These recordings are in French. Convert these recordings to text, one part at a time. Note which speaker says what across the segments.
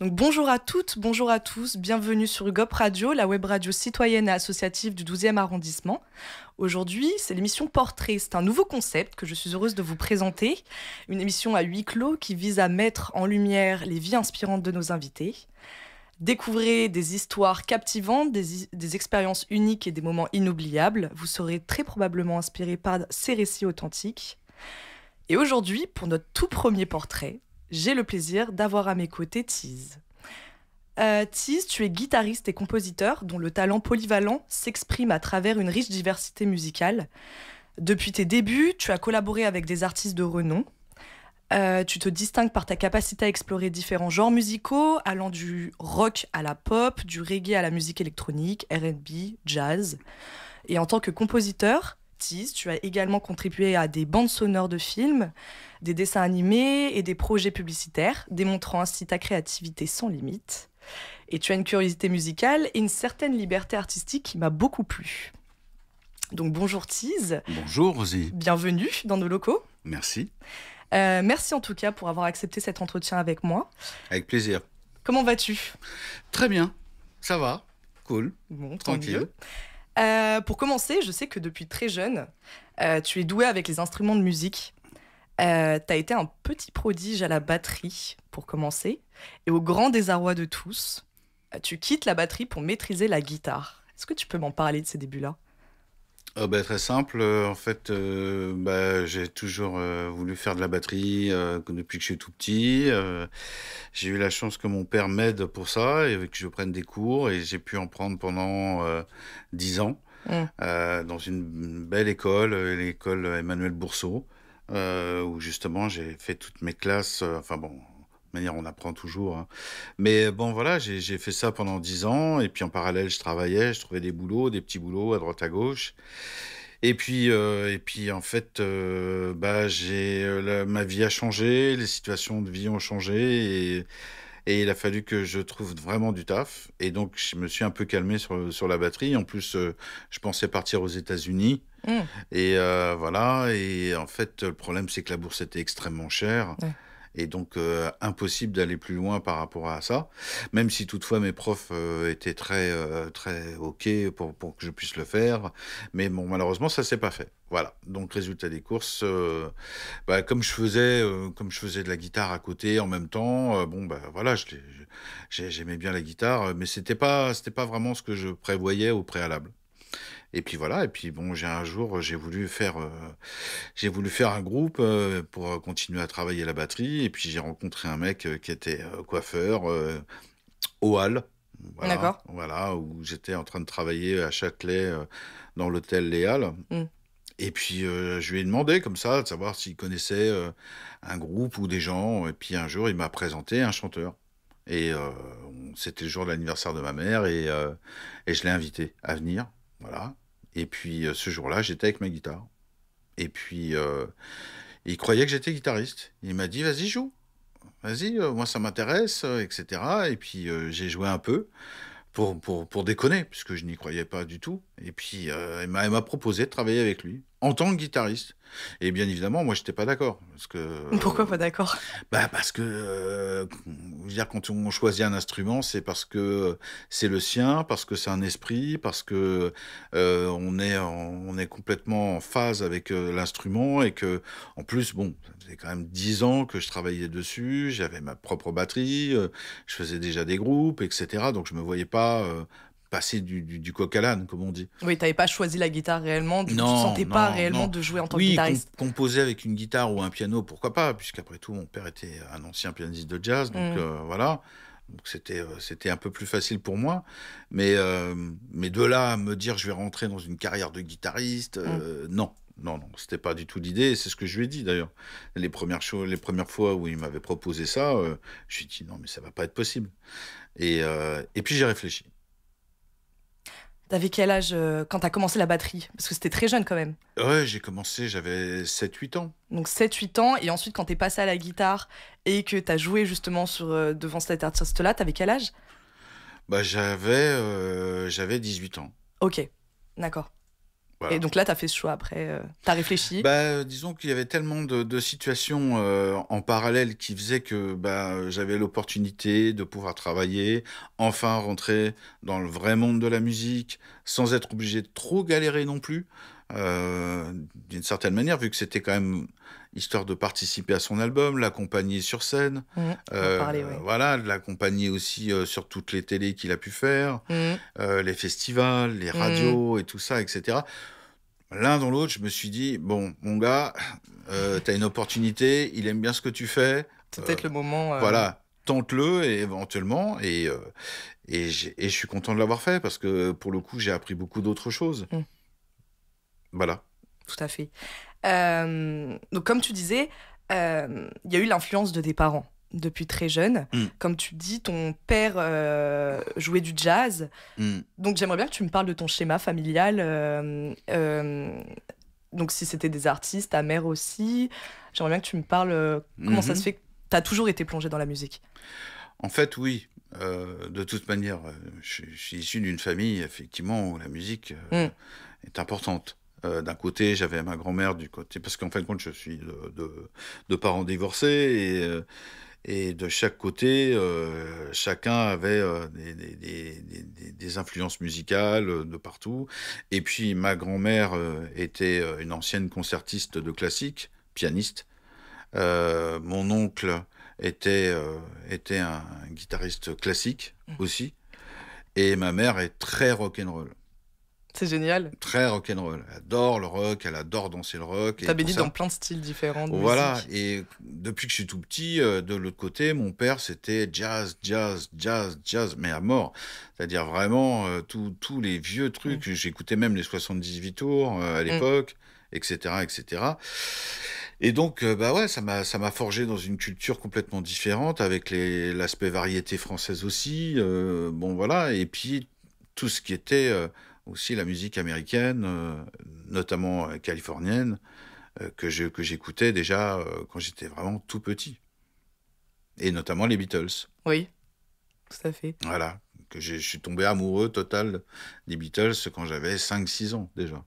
Speaker 1: Donc bonjour à toutes, bonjour à tous, bienvenue sur UGOP Radio, la web radio citoyenne et associative du 12e arrondissement. Aujourd'hui, c'est l'émission Portrait, c'est un nouveau concept que je suis heureuse de vous présenter, une émission à huis clos qui vise à mettre en lumière les vies inspirantes de nos invités. Découvrez des histoires captivantes, des, des expériences uniques et des moments inoubliables. Vous serez très probablement inspiré par ces récits authentiques. Et aujourd'hui, pour notre tout premier portrait, j'ai le plaisir d'avoir à mes côtés Tease. Euh, Tease, tu es guitariste et compositeur dont le talent polyvalent s'exprime à travers une riche diversité musicale. Depuis tes débuts, tu as collaboré avec des artistes de renom. Euh, tu te distingues par ta capacité à explorer différents genres musicaux, allant du rock à la pop, du reggae à la musique électronique, RB, jazz. Et en tant que compositeur, tu as également contribué à des bandes sonores de films, des dessins animés et des projets publicitaires, démontrant ainsi ta créativité sans limite. Et tu as une curiosité musicale et une certaine liberté artistique qui m'a beaucoup plu. Donc bonjour Tease.
Speaker 2: Bonjour Rosie.
Speaker 1: Bienvenue dans nos locaux. Merci. Euh, merci en tout cas pour avoir accepté cet entretien avec moi. Avec plaisir. Comment vas-tu Très bien, ça va, cool, bon, tranquille. Euh, pour commencer, je sais que depuis très jeune, euh, tu es doué avec les instruments de musique. Euh, tu as été un petit prodige à la batterie, pour commencer. Et au grand désarroi de tous, tu quittes la batterie pour maîtriser la guitare. Est-ce que tu peux m'en parler de ces débuts-là
Speaker 2: ah bah, très simple, euh, en fait, euh, bah, j'ai toujours euh, voulu faire de la batterie depuis que je suis tout petit. j'ai eu la chance que mon père m'aide pour ça et que je prenne des cours et j'ai pu en prendre pendant 10 ans mmh. dans une belle école, l'école Emmanuel Bourseau, où justement j'ai fait toutes mes classes, enfin bon, manière, on apprend toujours. Hein. Mais bon, voilà, j'ai fait ça pendant dix ans. Et puis en parallèle, je travaillais, je trouvais des boulots, des petits boulots à droite à gauche. Et puis, euh, et puis en fait, euh, bah, j'ai euh, ma vie a changé, les situations de vie ont changé. Et, il a fallu que je trouve vraiment du taf. Et donc, je me suis un peu calmé sur, la batterie. En plus, je pensais partir aux États-Unis. Mmh. Et voilà. Et en fait, le problème, c'est que la bourse était extrêmement chère. Et donc, euh, impossible d'aller plus loin par rapport à ça. Même si toutefois mes profs euh, étaient très, euh, très OK pour, pour, que je puisse le faire. Mais bon, malheureusement, ça ne s'est pas fait. Voilà. Donc, résultat des courses, bah, comme, je faisais, comme je faisais de la guitare à côté en même temps, bon, bah, voilà, j'aimais bien la guitare, mais ce n'était c'était pas vraiment ce que je prévoyais au préalable. Et puis voilà, et puis bon, j'ai un jour, j'ai voulu faire, euh, j'ai voulu faire un groupe euh, pour euh, continuer à travailler la batterie. Et puis j'ai rencontré un mec qui était coiffeur au hall. Voilà, D'accord. Voilà, où j'étais en train de travailler à Châtelet dans l'hôtel Léal. Mmh. Et puis je lui ai demandé comme ça de savoir s'il connaissait un groupe ou des gens. Et puis un jour, il m'a présenté un chanteur. Et c'était le jour de l'anniversaire de ma mère et, et je l'ai invité à venir. Voilà. Et puis euh, ce jour-là, j'étais avec ma guitare. Et puis euh, il croyait que j'étais guitariste. Il m'a dit vas-y joue, vas-y, euh, moi ça m'intéresse, etc. Et puis j'ai joué un peu. Pour, déconner, puisque je n'y croyais pas du tout. Et puis, il m'a proposé de travailler avec lui en tant que guitariste. Et bien évidemment, moi, je n'étais pas d'accord. Euh, Pourquoi pas d'accord bah, Parce que euh, dire, quand on choisit un instrument, c'est parce que c'est le sien, parce que c'est un esprit, parce que euh, on, est complètement en phase avec l'instrument et que, en plus, bon, c'est quand même dix ans que je travaillais dessus, j'avais ma propre batterie, je faisais déjà des groupes, etc. Donc, je me voyais pas passer du, du, coq à l'âne, comme on dit.
Speaker 1: Oui, tu n'avais pas choisi la guitare réellement, tu ne sentais pas réellement de jouer en tant que guitariste.
Speaker 2: composer avec une guitare ou un piano, pourquoi pas, puisqu'après tout, mon père était un ancien pianiste de jazz, donc mm. euh, voilà. Donc c'était euh, c'était un peu plus facile pour moi, mais euh, mais de là à me dire je vais rentrer dans une carrière de guitariste, mm. non non non c'était pas du tout l'idée. C'est ce que je lui ai dit d'ailleurs. Les premières choses, les premières fois où il m'avait proposé ça, je lui ai dit non mais ça va pas être possible. Et et puis j'ai réfléchi.
Speaker 1: T'avais quel âge euh, quand t'as commencé la batterie Parce que c'était très jeune quand même.
Speaker 2: Ouais, j'ai commencé, j'avais 7-8 ans.
Speaker 1: Donc 7-8 ans, et ensuite quand t'es passé à la guitare et que t'as joué justement sur, euh, devant cet artiste-là, t'avais quel âge
Speaker 2: Bah j'avais euh, 18 ans.
Speaker 1: Ok, d'accord. Et donc là, tu as fait ce choix après, euh, tu as réfléchi
Speaker 2: bah, euh, Disons qu'il y avait tellement de, situations euh, en parallèle qui faisaient que bah, j'avais l'opportunité de pouvoir travailler, enfin rentrer dans le vrai monde de la musique, sans être obligé de trop galérer non plus. D'une certaine manière, vu que c'était quand même histoire de participer à son album, l'accompagner sur scène, mmh, euh, l'accompagner aussi euh, sur toutes les télés qu'il a pu faire, mmh. euh, les festivals, les mmh. radios et tout ça, etc. L'un dans l'autre, je me suis dit bon, mon gars, t'as une opportunité, il aime bien ce que tu fais.
Speaker 1: C'est peut-être le moment. Voilà,
Speaker 2: tente-le et éventuellement et et, je suis content de l'avoir fait parce que pour le coup, j'ai appris beaucoup d'autres choses. Voilà.
Speaker 1: Tout à fait. Euh, donc, comme tu disais, euh, il y a eu l'influence de tes parents depuis très jeune. Mm. Comme tu dis, ton père euh, jouait du jazz. Mm. Donc, j'aimerais bien que tu me parles de ton schéma familial. donc, si c'était des artistes, ta mère aussi. J'aimerais bien que tu me parles comment ça se mhm. fait que tu as toujours été plongé dans la musique.
Speaker 2: En fait, oui. de toute manière, je, suis issu d'une famille, effectivement, où la musique mm. est importante. Euh, d'un côté, j'avais ma grand-mère du côté, parce qu'en fin de compte, je suis de, parents divorcés euh, et, de chaque côté, euh, chacun avait des, influences musicales de partout. Et puis, ma grand-mère était une ancienne concertiste de classique, pianiste. mon oncle était, un, guitariste classique mmh. aussi. Et ma mère est très rock'n'roll. C'est génial. Très rock'n'roll. Elle adore le rock, elle adore danser le rock. T'as béni dans
Speaker 1: plein de styles différents. voilà.
Speaker 2: Et depuis que je suis tout petit, euh, de l'autre côté, mon père, c'était jazz, jazz, jazz, jazz, mais à mort. C'est-à-dire vraiment euh, tous les vieux trucs. Mm. J'écoutais même les 78 tours euh, à mm. l'époque, etc., etc. Et donc, bah ouais, ça m'a, ça m'a forgé dans une culture complètement différente, avec les, l'aspect variété française aussi. bon, voilà. Et puis, tout ce qui était aussi la musique américaine, euh, notamment euh, californienne, euh, que j'écoutais que déjà quand j'étais vraiment tout petit. Et notamment les Beatles.
Speaker 1: Oui, tout à fait.
Speaker 2: Voilà, que je suis tombé amoureux total des Beatles quand j'avais 5-6 ans déjà.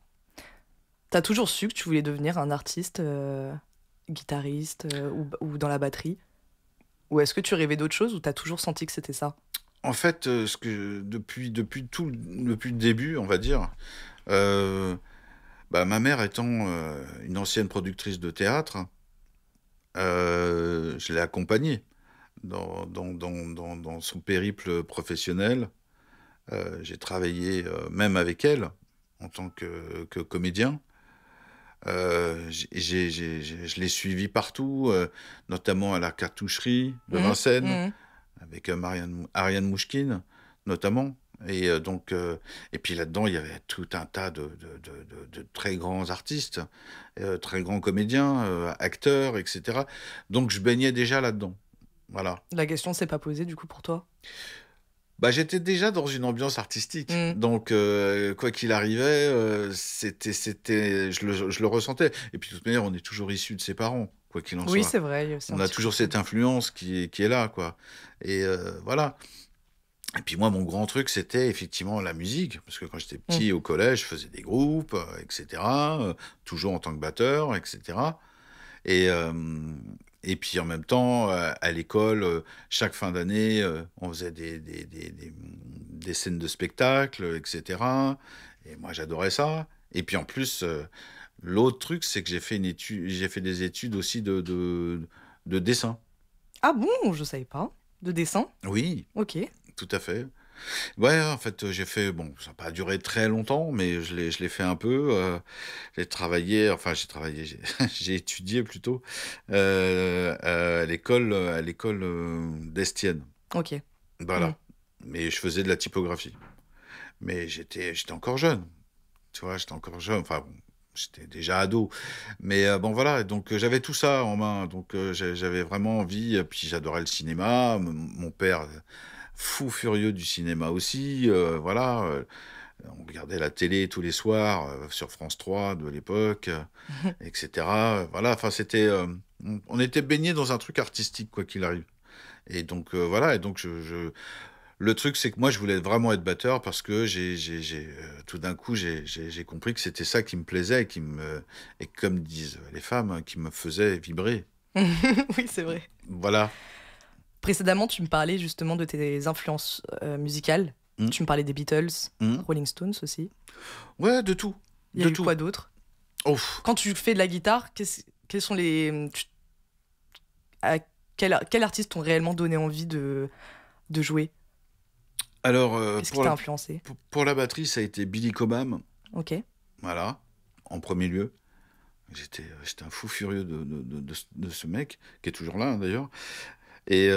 Speaker 1: T'as toujours su que tu voulais devenir un artiste, guitariste ou, ou, dans la batterie
Speaker 2: Ou est-ce que tu rêvais d'autre chose ou t'as toujours senti que c'était ça en fait, euh, ce que, depuis, depuis, tout, depuis le début, on va dire, euh, bah, ma mère étant euh, une ancienne productrice de théâtre, je l'ai accompagnée dans, son périple professionnel. J'ai travaillé même avec elle en tant que, comédien. je l'ai suivi partout, notamment à la cartoucherie de mmh, Vincennes, mmh avec euh, Marianne, Ariane Mouchkine notamment. Et euh, donc, euh, et puis là-dedans, il y avait tout un tas de, de, très grands artistes, très grands comédiens, acteurs, etc. Donc, je baignais déjà là-dedans. Voilà.
Speaker 1: La question s'est pas posée du coup pour
Speaker 2: toi bah, J'étais déjà dans une ambiance artistique. Mm. Donc, euh, quoi qu'il arrivait, euh, c'était, c'était, je, le, ressentais. Et puis, de toute manière, on est toujours issu de ses parents quoi qu'il en soit. Oui, c'est vrai. On a toujours cette influence qui est, qui est là, quoi. Et euh, voilà. Et puis moi, mon grand truc, c'était effectivement la musique, parce que quand j'étais mm. petit au collège, je faisais des groupes, etc., toujours en tant que batteur, etc. Et, et puis en même temps, euh, à l'école, euh, chaque fin d'année, euh, on faisait des, des, scènes de spectacle, etc. Et moi, j'adorais ça. Et puis en plus, l'autre truc, c'est que j'ai fait, une étude, j'ai fait des études aussi de, de, de dessin.
Speaker 1: Ah bon, je ne savais pas. De dessin Oui. Ok.
Speaker 2: Tout à fait. Ouais, en fait, euh, j'ai fait, bon, ça n'a pas duré très longtemps, mais je l'ai, je l'ai fait un peu. Euh, j'ai travaillé, enfin, j'ai travaillé, j'ai, étudié plutôt euh, à l'école, à l'école d'Estienne. Ok. Voilà. Mm. Mais je faisais de la typographie. Mais j'étais, j'étais encore jeune. Tu vois, j'étais encore jeune. Enfin, j'étais déjà ado. Mais bon, voilà, donc j'avais tout ça en main. Donc j'avais vraiment envie, puis j'adorais le cinéma. mon père fou furieux du cinéma aussi. Euh, voilà, euh, on regardait la télé tous les soirs euh, sur France 3 de l'époque, etc. Voilà, enfin c'était, on était baigné dans un truc artistique quoi qu'il arrive. Et donc voilà, et donc je, le truc c'est que moi je voulais vraiment être batteur parce que j'ai, tout d'un coup j'ai, compris que c'était ça qui me plaisait et qui me, et comme disent les femmes, hein, qui me faisait vibrer.
Speaker 1: oui c'est vrai. Voilà. Précédemment, tu me parlais justement de tes influences euh, musicales. Mm. Tu me parlais des Beatles, mm. Rolling Stones aussi. Ouais, de tout. Il y a de tout. quoi d'autre Quand tu fais de la guitare, quels sont les... t'ont réellement donné envie de, jouer
Speaker 2: Alors, euh, quest qui t'a influencé pour, la batterie, ça a été Billy Cobham. Ok. Voilà, en premier lieu. J'étais un fou furieux de, ce mec, qui est toujours là hein, d'ailleurs. Et,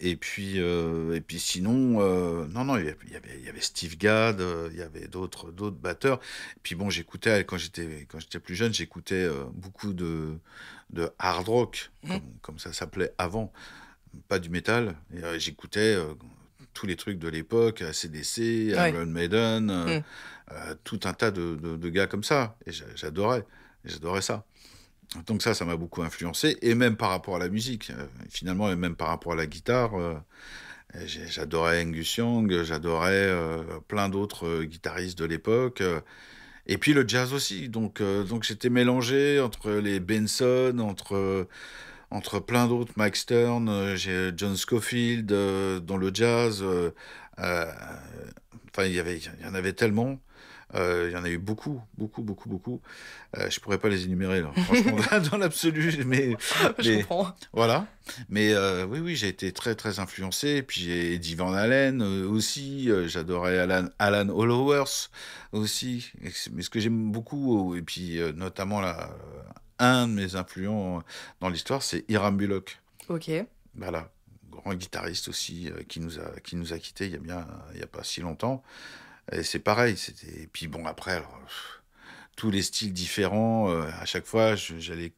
Speaker 2: et, puis, et puis sinon, non, non, il y, avait, il y avait Steve Gadd, il y avait d'autres batteurs. Et puis bon, j'écoutais, quand j'étais plus jeune, j'écoutais beaucoup de, de hard rock, mmh. comme, ça s'appelait avant, pas du métal. j'écoutais tous les trucs de l'époque, ACDC, Iron Maiden, mmh. euh, tout un tas de, de, de gars comme ça. Et j'adorais, j'adorais ça donc ça, ça m'a beaucoup influencé, et même par rapport à la musique, euh, finalement, et même par rapport à la guitare. Euh, j'adorais Angus Young, j'adorais euh, plein d'autres guitaristes de l'époque. et puis le jazz aussi. Donc, donc j'étais mélangé entre les Benson, entre, entre plein d'autres, Mike Stern, John Scofield dans le jazz. Enfin, il y, avait, il y en avait tellement. Euh, il y en a eu beaucoup, beaucoup, beaucoup, beaucoup. Euh, je pourrais pas les énumérer, franchement, dans l'absolu, mais, je comprends. Voilà. Mais euh, oui, oui, j'ai été très, très influencé. Et Puis j'ai Eddie Van Allen aussi. J'adorais Alan, Alan Hollowers aussi. Mais ce que j'aime beaucoup, et puis notamment un de mes influents dans l'histoire, c'est Hiram Bullock. Ok. Voilà, grand guitariste aussi qui nous a qui nous a quitté il y a bien il y a pas si longtemps c'est pareil. C'était... Et puis bon, après, tous les styles différents. Euh, à chaque fois, j'allais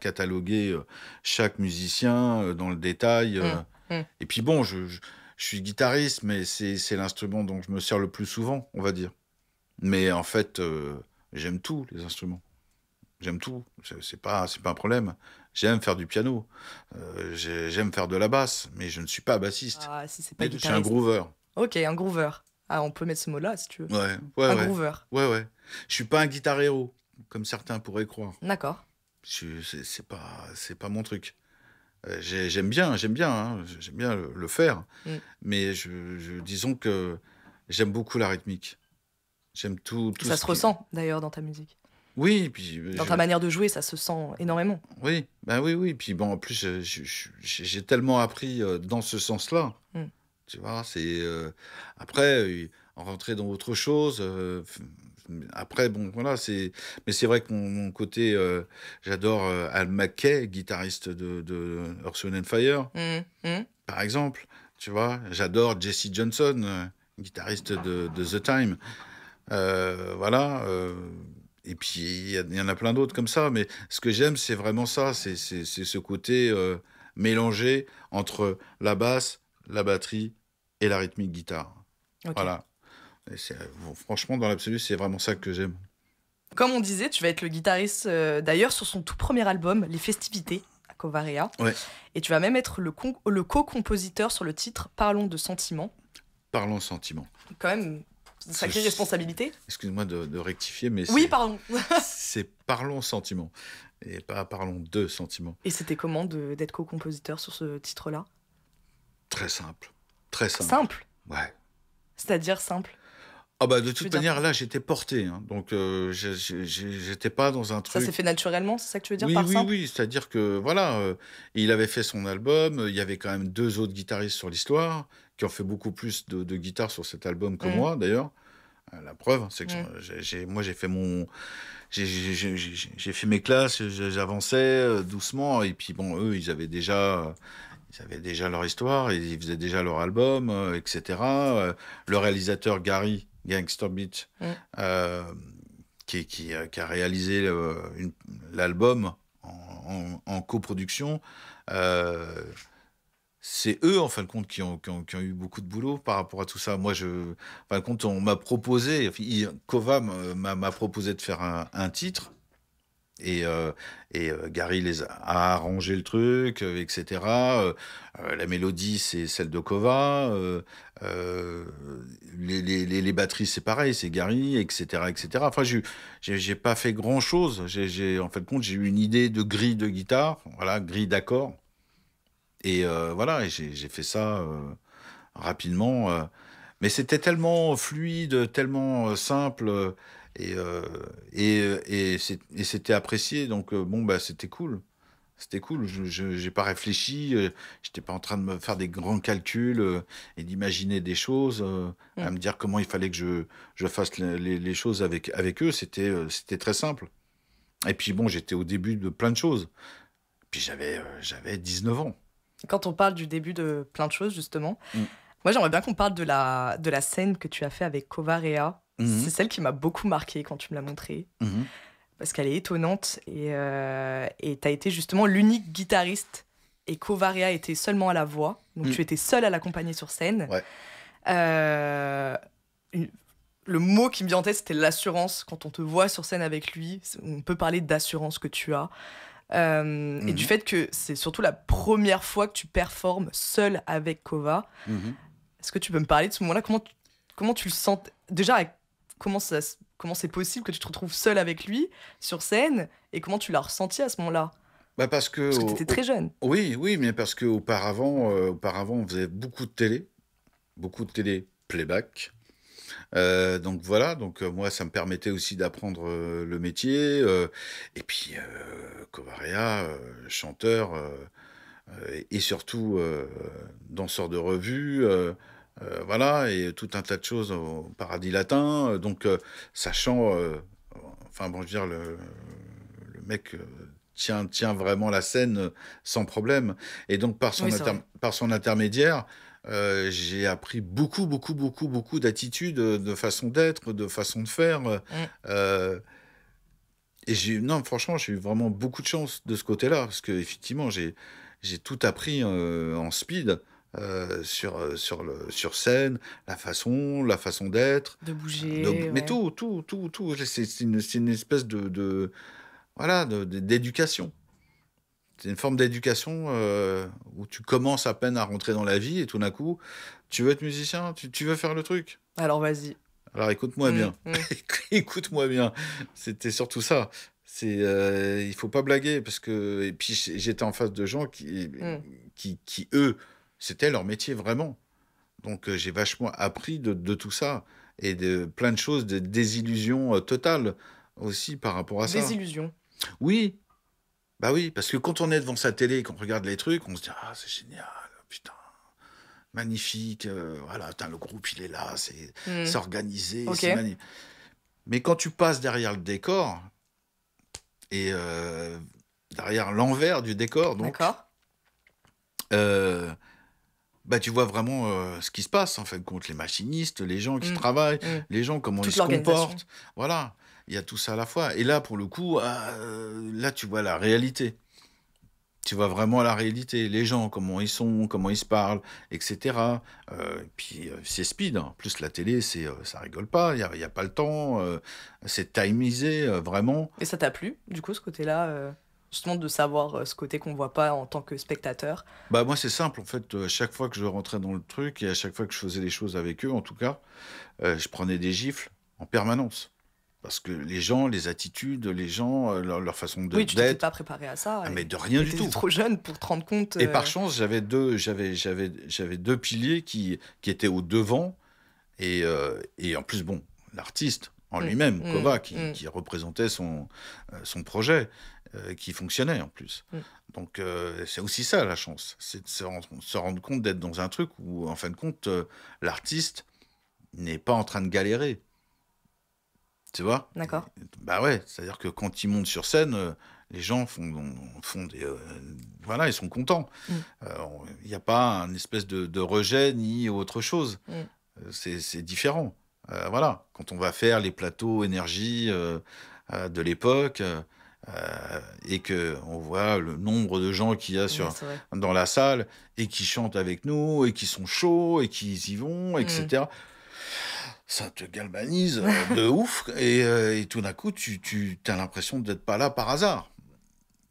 Speaker 2: cataloguer euh, chaque musicien euh, dans le détail. Mmh, mmh. Et puis bon, je, suis guitariste, mais c'est, l'instrument dont je me sers le plus souvent, on va dire. Mais en fait, j'aime tous les instruments. J'aime tout. C'est, n'est pas, c'est pas un problème. J'aime faire du piano. j'aime faire de la basse, mais je ne suis pas bassiste.
Speaker 1: Ah, je suis un groover. Ok, un groover. Ah, on peut mettre ce mot-là si tu veux. Ouais, ouais. Un ouais. groover.
Speaker 2: Ouais, ouais. Je suis pas un guitarero, comme certains pourraient croire. D'accord. C'est pas, pas mon truc. Euh, j'aime bien, j'aime bien, hein. j'aime bien le, faire. Mm. Mais je, disons que j'aime beaucoup la rythmique. J'aime tout, tout, Ça se ressent
Speaker 1: d'ailleurs dans ta musique.
Speaker 2: Oui, puis dans ta manière
Speaker 1: de jouer, ça se sent énormément.
Speaker 2: Oui, ben oui, oui. Puis bon, en plus, euh, j'ai tellement appris euh, dans ce sens-là. Mm. Tu vois, c'est euh, Après, après rentrer dans autre chose. Euh, après, bon, voilà, c'est. Mais c'est vrai que mon, côté, euh, j'adore Al McKay, guitariste de, Orson and Fire,
Speaker 1: mmh, mmh.
Speaker 2: par exemple. Tu vois, j'adore Jesse Johnson, guitariste de, The Time. voilà. et puis, il y, y, en a plein d'autres comme ça. Mais ce que j'aime, c'est vraiment ça. C'est ce côté mélangé entre la basse, la batterie, et la rythmique guitare. Voilà. franchement, dans l'absolu, c'est vraiment ça que j'aime.
Speaker 1: Comme on disait, tu vas être le guitariste euh, d'ailleurs sur son tout premier album, Les Festivités, à Covaria. Et tu vas même être le, le co-compositeur sur le titre Parlons de sentiments.
Speaker 2: Parlons de sentiments.
Speaker 1: Quand même, sacrée responsabilité.
Speaker 2: Excuse-moi de, rectifier, mais. Oui,
Speaker 1: pardon.
Speaker 2: c'est Parlons sentiments et pas Parlons de sentiments.
Speaker 1: Et c'était comment d'être co-compositeur sur ce titre-là
Speaker 2: Très simple. Très simple. Ouais.
Speaker 1: C'est-à-dire simple
Speaker 2: ah bah de toute manière, là, j'étais porté. Hein. donc, euh, j'étais pas dans un truc. Ça s'est fait
Speaker 1: naturellement, c'est ça que tu veux dire oui, oui,
Speaker 2: Oui, c'est-à-dire que, voilà, euh, il avait fait son album. Il y avait quand même deux autres guitaristes sur l'histoire qui ont fait beaucoup plus de, guitare sur cet album que mmh. moi, d'ailleurs. Euh, la preuve, c'est que mmh. j'ai moi, j'ai fait mon. J'ai fait mes classes, j'avançais doucement. Et puis, bon, eux, ils avaient déjà ils avaient déjà leur histoire, ils faisaient déjà leur album, euh, etc. Euh, le réalisateur Gary Gangster Beat, mm. euh, qui, qui, a réalisé l'album en, coproduction, c'est eux, en fin de compte, qui ont, qui ont, eu beaucoup de boulot par rapport à tout ça. Moi, je, en fin de compte, on m'a proposé, Kova m'a proposé de faire un, un titre et, euh, euh, Gary les a arrangé le truc, euh, etc. la mélodie, c'est celle de Kova. Les, les, les, batteries, c'est pareil, c'est Gary, etc., etc. Enfin, j'ai pas fait grand chose. J'ai, en fait, compte, j'ai eu une idée de grille de guitare, voilà, grille d'accords. Et voilà, j'ai fait ça rapidement. mais c'était tellement fluide, tellement simple. Euh, et, et, et, c'était apprécié. Donc, euh, bon, bah, c'était cool. C'était cool. Je n'ai pas réfléchi. je euh, j'étais pas en train de me faire des grands calculs et d'imaginer des choses, à mm. me dire comment il fallait que je, je fasse les, les, choses avec, avec eux. C'était très simple. Et puis, bon, j'étais au début de plein de choses. Puis j'avais 19 ans. Quand on parle du début de plein de choses, justement,
Speaker 1: mm. moi j'aimerais bien qu'on parle de la, de la scène que tu as fait avec Covarea Mhm. C'est celle qui m'a beaucoup marqué quand tu me l'as montrée. Mhm. Parce qu'elle est étonnante et euh, tu as été justement l'unique guitariste et kovaria était seulement à la voix. Donc mm. tu étais seul à l'accompagner sur scène. Euh, le mot qui me vient en tête, c'était l'assurance. Quand on te voit sur scène avec lui, on peut parler d'assurance que tu as. Euh, et du mhm. fait que c'est surtout la première fois que tu performes seul avec Kova. Est-ce que tu peux me parler de ce moment-là comment tu, comment tu le sens Déjà, comment ça comment c'est possible que tu te retrouves seul avec lui sur scène et comment tu l'as ressenti à ce moment-là
Speaker 2: bah parce que, tu étais très jeune. Oui, oui, mais parce qu'auparavant, euh, auparavant, on faisait beaucoup de télé, beaucoup de télé playback. Euh, donc voilà, donc euh, moi ça me permettait aussi d'apprendre le métier. et puis Covaria, chanteur et surtout danseur de revue, euh, voilà, et tout un tas de choses au paradis latin. Euh, donc, euh, sachant, enfin bon, je veux dire, le, mec tient, tient vraiment la scène sans problème. Et donc, par son, intermédiaire, j'ai appris beaucoup, beaucoup, beaucoup, beaucoup d'attitudes, de façon d'être, de façon de faire. Mm. et j'ai non, franchement, j'ai eu vraiment beaucoup de chance de ce côté-là, parce que effectivement, j'ai tout appris en speed. Euh, sur, euh, sur, le, sur scène, la façon, la façon d'être. De bouger. Mais tout, tout, tout, tout. C'est une, espèce de, de voilà, d'éducation. C'est une forme d'éducation euh, où tu commences à peine à rentrer dans la vie et tout d'un coup, tu veux être musicien, tu, veux faire le truc. Alors vas-y. Alors écoute-moi mmh, bien. Mmh. écoute-moi bien. C'était surtout ça. C'est, il faut pas blaguer parce que et puis j'étais en face de gens qui, mmh. qui, eux c'était leur métier vraiment. Donc euh, j'ai vachement appris de, tout ça et de plein de choses de désillusion euh, totales aussi par rapport à ça. illusions Oui. Bah oui, parce que quand on est devant sa télé et qu'on regarde les trucs, on se dit ah c'est génial, putain magnifique, euh, voilà, le groupe il est là, c'est hmm. organisé, c'est Mais quand tu passes derrière le décor et derrière l'envers du décor, donc, euh, bah, tu vois vraiment euh, ce qui se passe, en fin de compte, les machinistes, les gens qui mmh. travaillent, mmh. les gens, comment ils se comportent. Voilà, il y a tout ça à la fois. Et là, pour le coup, ah, euh, là, tu vois la réalité. Tu vois vraiment la réalité, les gens, comment ils sont, comment ils se parlent, etc. Euh, puis c'est speed, En hein. plus la télé, c'est ça rigole pas, il n'y a, a, pas le temps, c'est timisé, vraiment.
Speaker 1: Et ça t'a plu, du coup, ce côté-là
Speaker 2: justement de savoir
Speaker 1: euh, ce côté qu'on voit pas en tant que spectateur
Speaker 2: Bah moi c'est simple en fait, à euh, chaque fois que je rentrais dans le truc et à chaque fois que je faisais les choses avec eux en tout cas, euh, je prenais des gifles en permanence. Parce que les gens, les attitudes, les gens, leur, façon de. Oui, tu t'étais
Speaker 1: pas préparé à ça. Ah, mais de rien du tout. trop jeune pour te rendre compte. Et par
Speaker 2: chance, j'avais deux, deux piliers qui, étaient au devant. Et, en plus, bon, l'artiste en mm. lui-même, mm. Kova, mm. qui, représentait son, son projet. Euh, qui fonctionnait en plus. Mm. Donc euh, c'est aussi ça la chance, c'est de se rendre, compte d'être dans un truc où en fin de compte euh, l'artiste n'est pas en train de galérer. Tu vois D'accord. Bah ouais, c'est-à-dire que quand il monte sur scène, les gens font, font des. voilà, ils sont contents. Mm. Il n'y a pas une espèce de, rejet ni autre chose. Mm. C'est différent. voilà, quand on va faire les plateaux énergie de l'époque, euh, et que on voit le nombre de gens qu'il y a dans la salle et qui chantent avec nous et qui sont chauds et qui y vont, etc. Mm. Ça te galvanise euh, de ouf euh, et, tout d'un coup tu, as l'impression d'être pas là par hasard.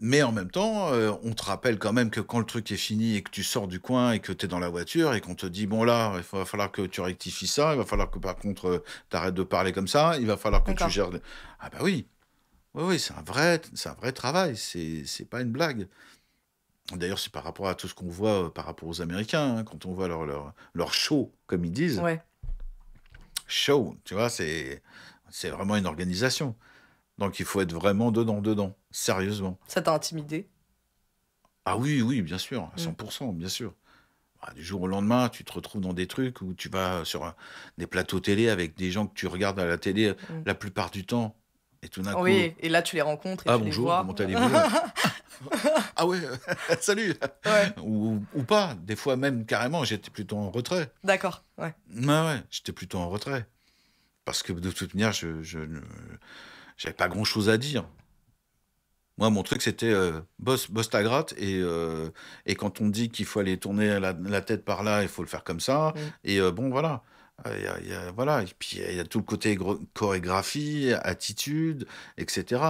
Speaker 2: Mais en même temps, on te rappelle quand même que quand le truc est fini et que tu sors du coin et que tu es dans la voiture et qu'on te dit bon là, il va falloir que tu rectifies ça, il va falloir que par contre tu arrêtes de parler comme ça, il va falloir que tu gères. Ah bah oui, oui, oui, c'est un vrai, c'est un vrai travail, c'est, n'est pas une blague. D'ailleurs, c'est par rapport à tout ce qu'on voit euh, par rapport aux Américains, hein, quand on voit leur, leur, show, comme ils disent. Ouais. Show, tu vois, c'est, vraiment une organisation. Donc il faut être vraiment dedans, dedans, sérieusement.
Speaker 1: Ça t'a intimidé
Speaker 2: Ah oui, oui, bien sûr, à 100%, mm. bien sûr. Bah, du jour au lendemain, tu te retrouves dans des trucs où tu vas sur des plateaux télé avec des gens que tu regardes à la télé mm. la plupart du temps et tout d'un oui,
Speaker 1: et là, tu les rencontres et ah, tu bonjour, les vois. Comment allez-vous
Speaker 2: Ah ouais, salut Ou, pas, des fois même carrément, j'étais plutôt en retrait. D'accord, ouais. Mais ouais, j'étais plutôt en retrait. Parce que de toute manière, je, je, j'avais pas grand chose à dire. Moi, mon truc, c'était boss, euh, bosse, bosse, ta gratte. Et, euh, et quand on dit qu'il faut aller tourner la, tête par là, il faut le faire comme ça. Mm. Et euh, bon, voilà. Euh, il y a, voilà, et puis il y a tout le côté chorégraphie, attitude, etc.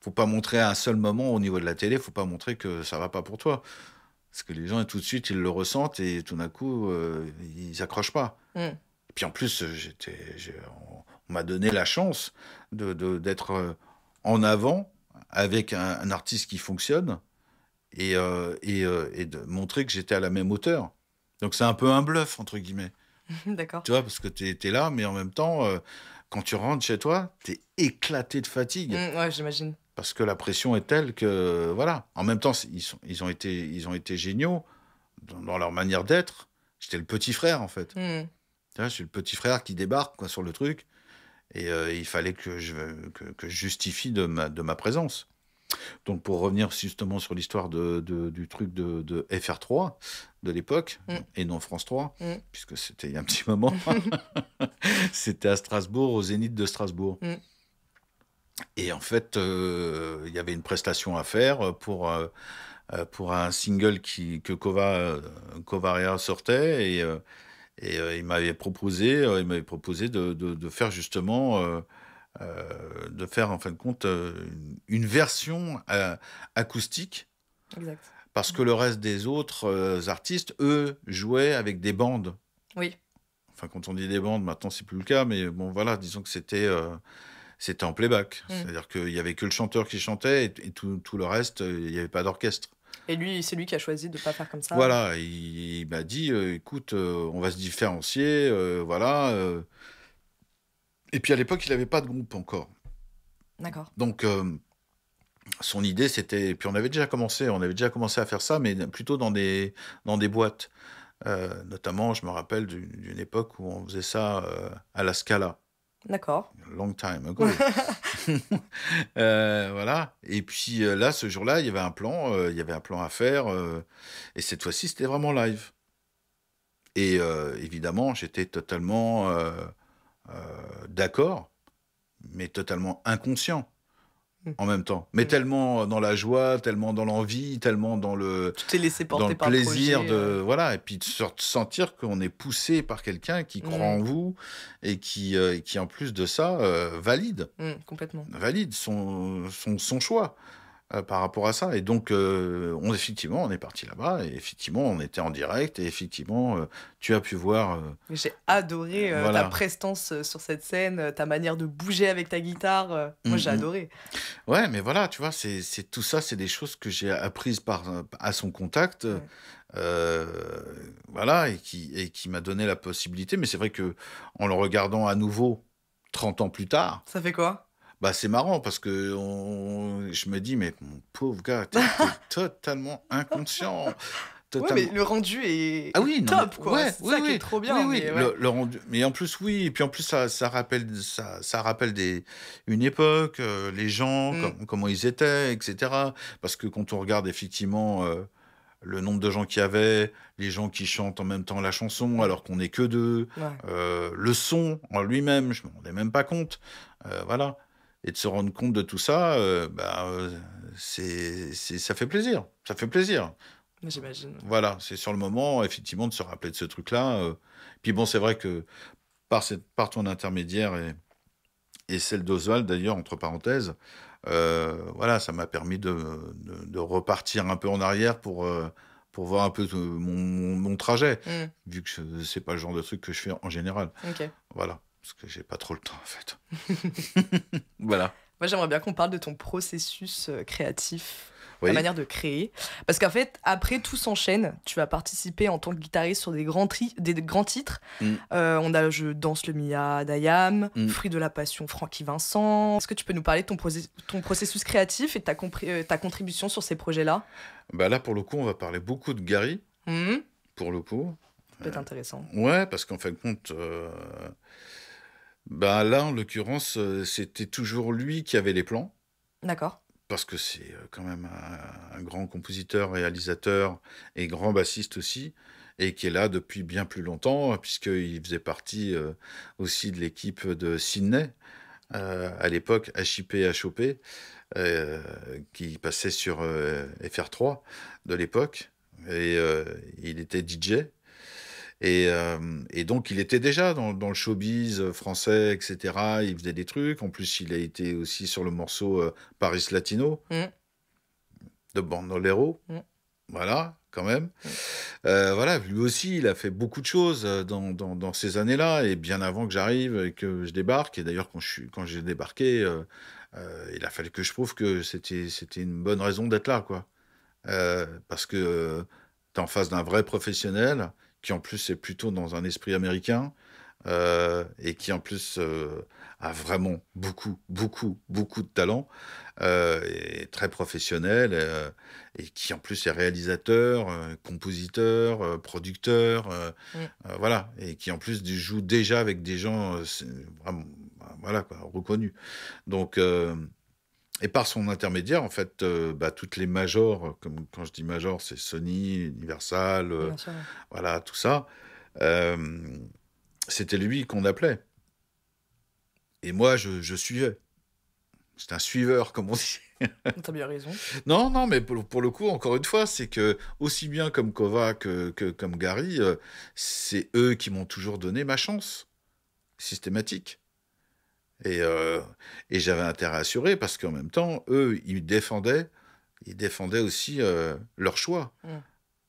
Speaker 2: Faut pas montrer à un seul moment au niveau de la télé, faut pas montrer que ça va pas pour toi. Parce que les gens, tout de suite, ils le ressentent et tout d'un coup, euh, ils accrochent pas. Mm. Et puis en plus, j'étais, on m'a donné la chance de, d'être euh, en avant avec un, artiste qui fonctionne et de montrer que j'étais à la même hauteur. Donc c'est un peu un bluff, entre guillemets. D'accord. Tu vois, parce que tu étais là, mais en même temps, euh, quand tu rentres chez toi, tu es éclaté de fatigue. Mmh, ouais, j'imagine. Parce que la pression est telle que, voilà. En même temps, ils, ont, été, ils ont été géniaux dans, leur manière d'être. J'étais le petit frère, en fait. Mmh. Tu vois, je suis le petit frère qui débarque sur le truc. Et euh, il fallait que je, que, justifie de ma présence. Donc pour revenir justement sur l'histoire du truc de, FR3 de l'époque, mm. et non France 3, mm. puisque c'était il y a un petit moment, c'était à Strasbourg, au zénith de Strasbourg. Mm. Et en fait, euh, il y avait une prestation à faire pour, euh, euh, pour un single que Kova, Kovaria sortait, et, il m'avait proposé, il proposé de faire justement... Euh, de faire en fin de compte euh, une, version euh, acoustique. Exact. Parce que le reste des autres artistes, eux, jouaient avec des bandes. Oui. Enfin, quand on dit des bandes, maintenant c'est plus le cas, mais bon, voilà, disons que c'était c'était en playback. Mm. C'est-à-dire qu'il n'y avait que le chanteur qui chantait et, tout, le reste, il n'y avait pas d'orchestre.
Speaker 1: Et lui, c'est lui qui a choisi de ne pas faire comme ça. Voilà,
Speaker 2: il, m'a dit, écoute, on va se différencier, voilà. Et puis à l'époque, il n'avait pas de groupe encore. D'accord. Donc euh, son idée, c'était. Puis on avait déjà commencé, on avait déjà commencé à faire ça, mais plutôt dans des, dans des boîtes. Euh, notamment, je me rappelle d'une époque où on faisait ça euh, à la Scala. D'accord. Long time ago. voilà. Et puis là, ce jour-là, il y avait un plan, il y avait un plan à faire. et cette fois-ci, c'était vraiment live. Et évidemment, j'étais totalement euh, d'accord, mais totalement inconscient hmm. en même temps. Mais hmm. tellement dans la joie, tellement dans l'envie, tellement dans le, dans le plaisir de euh. voilà, et puis de sentir qu'on est poussé par quelqu'un qui croit hmm. en vous et qui, euh, qui en plus de ça valide complètement valide son, son, son choix. Euh, par rapport à ça. Et donc, euh, on, effectivement, on est parti là-bas, et effectivement, on était en direct, et effectivement, euh, tu as pu voir. J'ai
Speaker 1: adoré ta prestance sur cette scène, ta manière de bouger avec ta guitare. Moi, mm, j'ai mm. adoré.
Speaker 2: Ouais, mais voilà, tu vois, c'est tout ça, c'est des choses que j'ai apprises par, à son contact. voilà, et qui, et qui m'a donné la possibilité. Mais c'est vrai que en le regardant à nouveau 30 ans plus tard. Ça fait quoi bah, c'est marrant parce que je me dis, mais mon pauvre gars, t'es totalement inconscient. Totalement... mais
Speaker 1: le rendu est ah oui, top, quoi. oui, ça qui est trop bien. Mais, le,
Speaker 2: rendu... mais en plus, oui, et puis en plus, ça, ça rappelle, ça, ça rappelle des... une époque, euh, les gens, mmh. comment ils étaient, etc. Parce que quand on regarde effectivement. Euh, le nombre de gens qu'il y avait, les gens qui chantent en même temps la chanson alors qu'on n'est que deux, euh, le son en lui-même, je ne m'en rendais même pas compte. voilà et de se rendre compte de tout ça, euh, bah, euh, c'est, ça fait plaisir. Ça fait plaisir. Bah, j'imagine. Voilà, c'est sur le moment, effectivement, de se rappeler de ce truc-là. Euh. Puis bon, c'est vrai que par, cette, par ton intermédiaire et, et celle d'Oswald, d'ailleurs, entre parenthèses, voilà, ça m'a permis de, repartir un peu en arrière pour, pour voir un peu mon, mon, trajet, mmh. vu que c'est pas le genre de truc que je fais en général. Okay. Voilà parce que j'ai pas trop le temps en fait. voilà.
Speaker 1: Moi, j'aimerais bien qu'on parle de ton processus euh, créatif, ta manière de créer. Parce qu'en fait, après, tout s'enchaîne. Tu vas participer en tant que guitariste sur des grands, tri des grands titres. Mm. Euh, on a Je danse le Mia d'Ayam, mm. Fruit de la passion, Francky Vincent. Est-ce que tu peux nous parler de ton, ton processus créatif et ta, euh, ta contribution sur ces
Speaker 2: projets-là bah Là, pour le coup, on va parler beaucoup de Gary. Mm. Pour le coup.
Speaker 1: Ça peut être intéressant.
Speaker 2: ouais, parce qu'en fin de compte bah, là, en l'occurrence, euh, c'était toujours lui qui avait les plans. D'accord. Parce que c'est euh, quand même un, grand compositeur, réalisateur et grand bassiste aussi, et qui est là depuis bien plus longtemps, puisqu'il faisait partie euh, aussi de l'équipe de Sydney, à l'époque HIP HOP, qui passait sur FR3 de l'époque. Et il était DJ et, donc, il était déjà dans, le showbiz français, etc. Il faisait des trucs. En plus, il a été aussi sur le morceau Paris Latino mmh. de Bandolero. Mmh. Voilà, quand même. Mmh. voilà, lui aussi, il a fait beaucoup de choses dans, dans, ces années-là. Et bien avant que j'arrive et que je débarque. Et d'ailleurs, quand, j'ai débarqué, il a fallu que je prouve que c'était, une bonne raison d'être là, quoi. parce que tu es en face d'un vrai professionnel qui en plus est plutôt dans un esprit américain, euh, et qui en plus euh, a vraiment beaucoup, beaucoup, beaucoup de talent, euh, et très professionnel, et qui en plus est réalisateur, compositeur, producteur, mm. voilà, et qui en plus joue déjà avec des gens voilà, quoi, reconnus. Donc, et par son intermédiaire, en fait, euh, bah, toutes les majors, comme quand je dis major, c'est Sony, Universal, euh, voilà, tout ça. Euh, c'était lui qu'on appelait. Et moi, je, suivais. C'est un suiveur, comme on dit. T'as bien raison. Non, non, mais pour, le coup, encore une fois, c'est que aussi bien comme Kova que comme Gary, c'est eux qui m'ont toujours donné ma chance systématique. Et, euh, et j'avais intérêt à assurer parce qu'en même temps, eux, ils défendaient, ils défendaient aussi euh, leur choix mmh.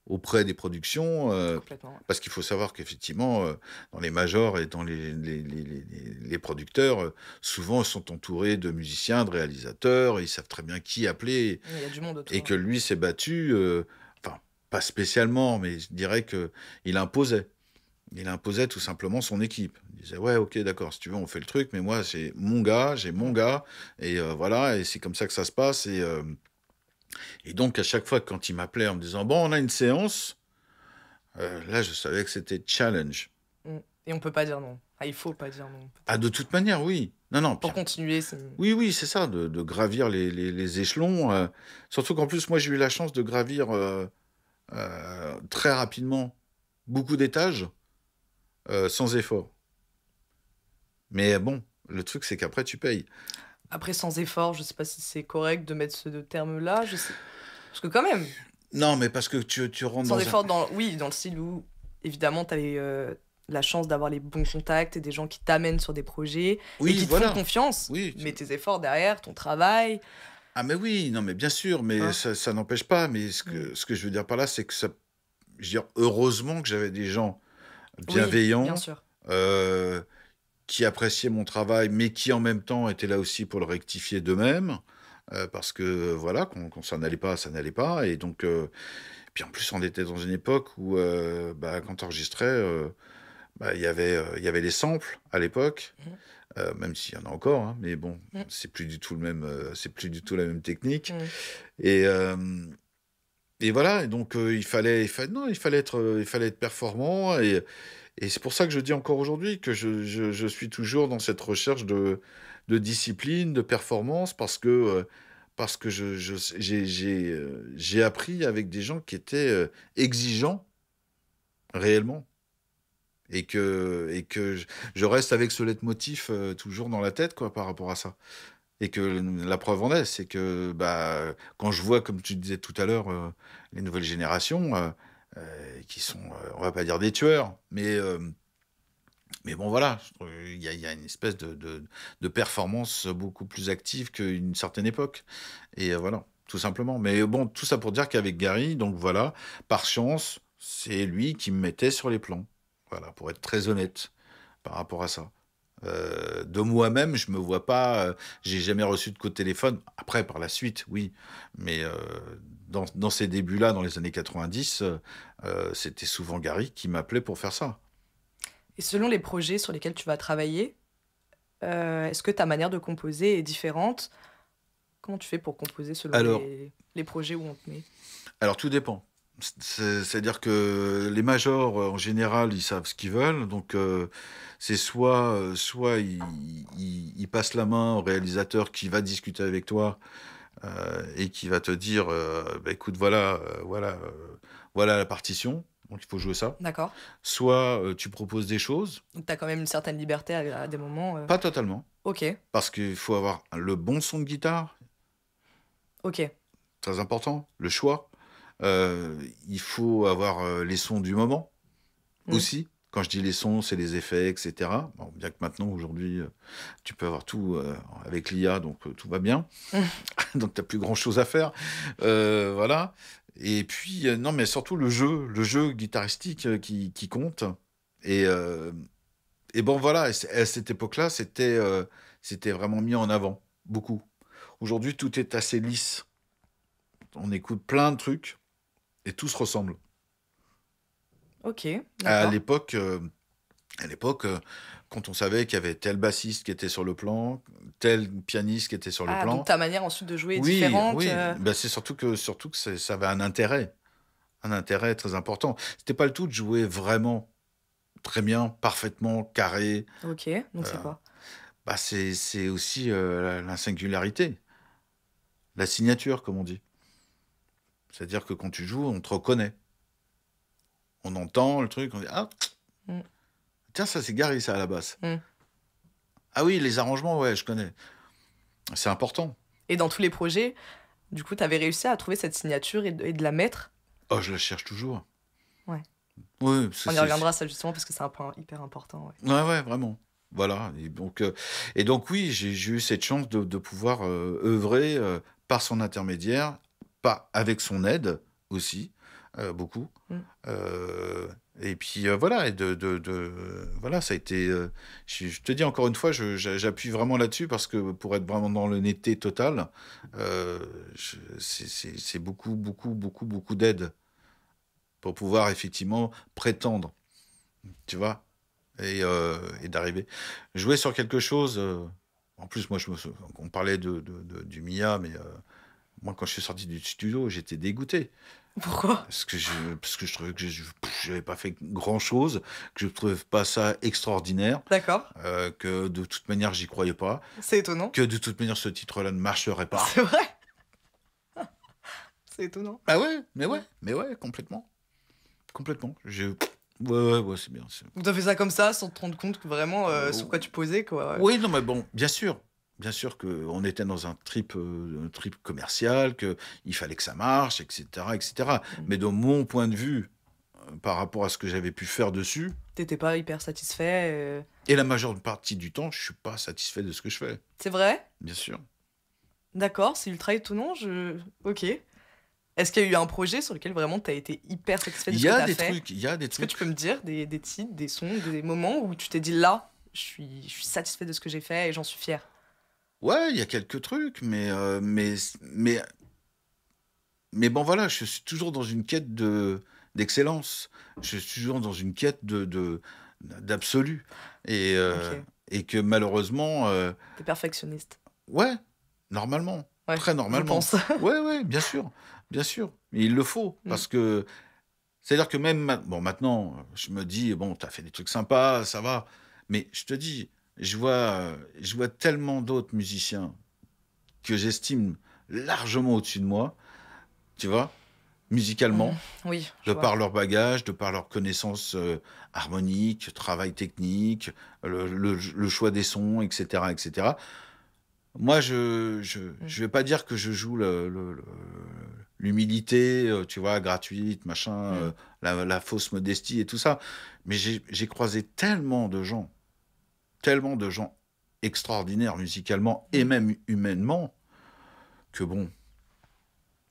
Speaker 2: auprès des productions. Euh, parce qu'il faut savoir qu'effectivement, dans les majors et dans les, producteurs, souvent, sont entourés de musiciens, de réalisateurs, ils savent très bien qui appeler. et que lui s'est battu, enfin, pas spécialement, mais je dirais qu'il imposait il imposait tout simplement son équipe. Il disait ouais ok d'accord si tu veux on fait le truc mais moi c'est mon gars j'ai mon gars et euh, voilà et c'est comme ça que ça se passe et euh, et donc à chaque fois quand il m'appelait en me disant bon on a une séance euh, là je savais que c'était challenge.
Speaker 1: Mm. Et on peut pas dire non. Ah, il faut pas dire non.
Speaker 2: Ah, de toute manière, oui. Non, non. Pour continuer. Oui, oui, c'est ça, de, gravir les, échelons. surtout qu'en plus, moi, j'ai eu la chance de gravir très rapidement beaucoup d'étages. Euh, sans effort. Mais bon, le truc, c'est qu'après, tu payes.
Speaker 1: Après, sans effort, je sais pas si c'est correct de mettre ce terme-là. Parce que
Speaker 2: quand même. Non, mais parce que tu, rentres sans effort,
Speaker 1: dans, oui, dans le style où, évidemment, tu as euh, la chance d'avoir les bons contacts et des gens qui t'amènent sur des projets oui, et qui te font confiance. Oui, Mais tes efforts derrière, ton travail.
Speaker 2: Ah, mais oui, non, mais bien sûr, mais hein? ça, n'empêche pas. Mais ce que, mm. ce que je veux dire par là, c'est que ça. Je veux dire, heureusement que j'avais des gens
Speaker 1: bienveillant,
Speaker 2: euh, qui appréciait mon travail, mais qui en même temps était là aussi pour le rectifier d'eux-mêmes, euh, parce que euh, voilà, quand ça n'allait pas, ça n'allait pas. Et donc, puis en plus, on était dans une époque où, bah, quand on enregistrait, bah, y il y avait les samples à l'époque. Mmh. même s'il y en a encore, hein, mais bon, mmh. c'est plus du tout le même, c'est plus du tout la même technique. Mmh. Et, et voilà, donc euh, il, fallait, non, il, fallait être, euh, il fallait être performant. Et, et c'est pour ça que je dis encore aujourd'hui que je, je, suis toujours dans cette recherche de, de discipline, de performance, parce que, euh, parce que j'ai j'ai appris avec des gens qui étaient exigeants, réellement. Et que, et que je reste avec ce leitmotiv toujours dans la tête quoi, par rapport à ça. Et que la preuve en est, c'est que bah, quand je vois, comme tu disais tout à l'heure, euh, les nouvelles générations, euh, euh, qui sont, on va pas dire des tueurs, mais, mais bon voilà, il y, a une espèce de, performance beaucoup plus active qu'une certaine époque. Et voilà, tout simplement. Mais bon, tout ça pour dire qu'avec Gary, donc voilà, par chance, c'est lui qui me mettait sur les plans. Voilà, pour être très honnête par rapport à ça. Euh, de moi-même, je me vois pas. Euh, j'ai jamais reçu de coup de téléphone. Après, par la suite, oui. Mais euh, dans, ces débuts-là, dans les années 90, c'était souvent Gary qui m'appelait pour faire ça.
Speaker 1: Et selon les projets sur lesquels tu vas travailler, est-ce que ta manière de composer est différente Comment tu fais pour composer selon les, les, projets où on te met
Speaker 2: Alors, tout dépend. C'est-à-dire que les majors, euh, en général, ils savent ce qu'ils veulent. Donc, euh, c'est soit, euh, soit ils, passent la main au réalisateur qui va discuter avec toi et qui va te dire bah, écoute, voilà, voilà, voilà la partition. Donc, il faut jouer ça. D'accord. Soit tu proposes des choses.
Speaker 1: Donc, tu as quand même une certaine liberté à, à des moments. Pas totalement. OK.
Speaker 2: Parce qu'il faut avoir le bon son de guitare. OK. Très important. Le choix. Euh, il faut avoir euh, les sons du moment mm. aussi. Quand je dis les sons, c'est les effets, etc. bien que maintenant, aujourd'hui, euh, tu peux avoir tout avec l'IA, donc tout va bien. Mm. donc, tu n'as plus grand-chose à faire. voilà. Et puis, non, mais surtout le jeu, le jeu guitaristique qui, qui compte. Et, et bon, voilà, à cette époque-là, c'était c'était vraiment mis en avant, beaucoup. Aujourd'hui, tout est assez lisse. On écoute plein de trucs, et tous ressemblent. ressemble. Ok. À l'époque, euh, à l'époque, euh, quand on savait qu'il y avait tel bassiste qui était sur le plan, tel pianiste qui était sur le ah, plan. Donc ta
Speaker 1: manière ensuite de jouer est oui, différente. Oui, euh.
Speaker 2: bah, c'est surtout que surtout que ça avait un intérêt, un intérêt très important. C'était pas le tout de jouer vraiment très bien, parfaitement carré.
Speaker 1: Ok. Donc c'est quoi
Speaker 2: bah, c'est aussi la singularité, la signature comme on dit. C'est-à-dire que quand tu joues, on te reconnaît. On entend le truc, on dit Ah, mm. tiens, ça c'est Gary, ça à la basse. Mm. Ah oui, les arrangements, ouais, je connais. C'est important.
Speaker 1: Et dans tous les projets, du coup, tu avais réussi à trouver cette signature et de, la mettre
Speaker 2: Oh, je la cherche toujours. Ouais. Oui, on y reviendra ça
Speaker 1: justement parce que c'est un point hyper important.
Speaker 2: Ouais, ouais, vraiment. Voilà. Et donc, euh, et donc oui, j'ai eu cette chance de, pouvoir euh, œuvrer euh, par son intermédiaire pas avec son aide aussi, euh, beaucoup. Mm. Euh, et puis euh, voilà, et de, voilà, ça a été. Je, te dis encore une fois, j'appuie vraiment là-dessus parce que pour être vraiment dans l'honnêteté totale, c'est beaucoup, beaucoup, beaucoup, beaucoup d'aide pour pouvoir effectivement prétendre, tu vois, et, et d'arriver. Jouer sur quelque chose. en plus, moi, je on parlait de du Mia, mais moi, quand je suis sorti du studio, j'étais dégoûté. Pourquoi parce que, je, parce que je trouvais que je n'avais pas fait grand-chose, que je ne trouvais pas ça extraordinaire. D'accord. Euh, que de toute manière, j'y croyais pas. C'est étonnant. Que de toute manière, ce titre-là ne marcherait pas. C'est vrai
Speaker 1: C'est étonnant.
Speaker 2: Ah ouais, mais ouais, mais ouais, complètement. Complètement. Je... Ouais, ouais, ouais c'est bien.
Speaker 1: tu as fait ça comme ça, sans te rendre compte que vraiment euh, euh, sur quoi tu posais, quoi.
Speaker 2: Oui, non, mais bon, bien sûr, bien sûr qu'on était dans un trip, euh, un trip commercial, qu'il fallait que ça marche, etc., etc. Mm. Mais de mon point de vue, euh, par rapport à ce que j'avais pu faire dessus...
Speaker 1: T'étais pas hyper satisfait euh
Speaker 2: Et la majeure partie du temps, je suis pas satisfait de ce que je fais. C'est vrai Bien sûr.
Speaker 1: D'accord, c'est ultra étonnant, je... Ok. Est-ce qu'il y a eu un projet sur lequel vraiment tu as été hyper satisfait de ce que as fait Il y a des trucs, il y a des trucs. Est-ce que tu peux me dire des, des titres, des sons, des moments où tu t'es dit là, je suis, je suis satisfait de ce que j'ai fait et j'en suis fier
Speaker 2: Ouais, il y a quelques trucs, mais, euh, mais, mais, mais bon, voilà, je suis toujours dans une quête de, d'excellence. Je suis toujours dans une quête de, d'absolu. Euh, et, que malheureusement. Euh,
Speaker 1: T'es perfectionniste.
Speaker 2: Ouais, normalement. très normalement. Je pense. ouais, ouais, bien sûr. Bien sûr. il le faut, mm. parce que. C'est-à-dire que même. bon, maintenant, je me dis, bon, t'as fait des trucs sympas, ça va. Mais je te dis, je vois, euh, je vois tellement d'autres musiciens que j'estime largement au-dessus de moi, tu vois, musicalement,
Speaker 1: mmh, oui, de par
Speaker 2: leur bagage, de par leur connaissance euh, harmonique, travail technique, le, choix des sons, etc., etc. Moi, je mmh. je, vais pas dire que je joue l'humilité, euh, tu vois, gratuite, machin, mmh. la, fausse modestie et tout ça, mais j'ai croisé tellement de gens tellement de gens extraordinaires musicalement et même humainement que bon,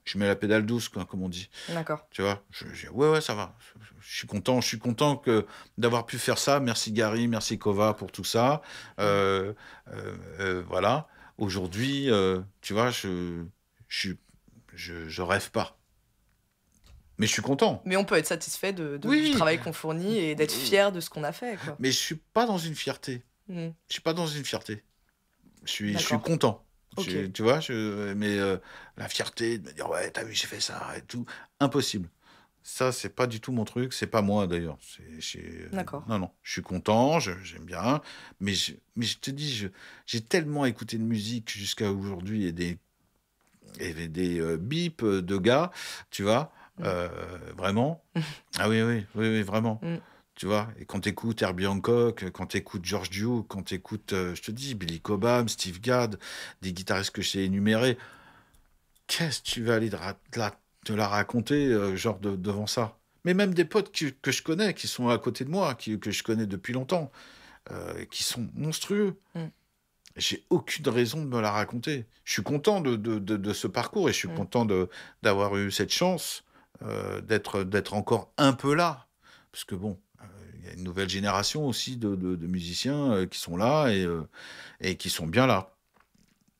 Speaker 2: je mets la pédale douce, quoi, comme on dit. D'accord. Tu vois, je, je, ouais, ouais, ça va. Je, suis content, je suis content que d'avoir pu faire ça. Merci Gary, merci Kova pour tout ça. Euh, euh, euh, voilà. Aujourd'hui, tu vois, je, je, rêve pas. Mais je suis content.
Speaker 1: Mais on peut être satisfait de, du travail qu'on fournit et d'être fier de ce qu'on
Speaker 2: a fait. Mais je suis pas dans une fierté. Je hmm. Je suis pas dans une fierté. Je suis, content. tu vois, je, mais euh, la fierté de me dire ouais, t'as vu, j'ai fait ça et tout, impossible. Ça, c'est pas du tout mon truc, c'est pas moi d'ailleurs. Euh, D'accord. Non, non, je suis content, j'aime bien, mais je, mais je te dis, j'ai tellement écouté de musique jusqu'à aujourd'hui et des, et des euh, bips de gars, tu vois, hmm. vraiment. ah oui, oui, oui, oui vraiment. Hmm. Tu vois, et quand t'écoutes Herbie Hancock, quand t'écoutes George Duke, quand t'écoutes, euh, je te dis, Billy Cobham, Steve Gadd, des guitaristes que j'ai énumérés, qu'est-ce que tu vas aller te la, la, raconter, euh, genre, devant ça Mais même des potes que, je connais, qui sont à côté de moi, que je connais depuis longtemps, euh, qui sont monstrueux. Mm. J'ai aucune raison de me la raconter. Je suis content de, ce parcours et je suis mm. content d'avoir eu cette chance d'être d'être encore un peu là. Parce que bon, une nouvelle génération aussi de, musiciens euh, qui sont là et, euh, et, qui sont bien là.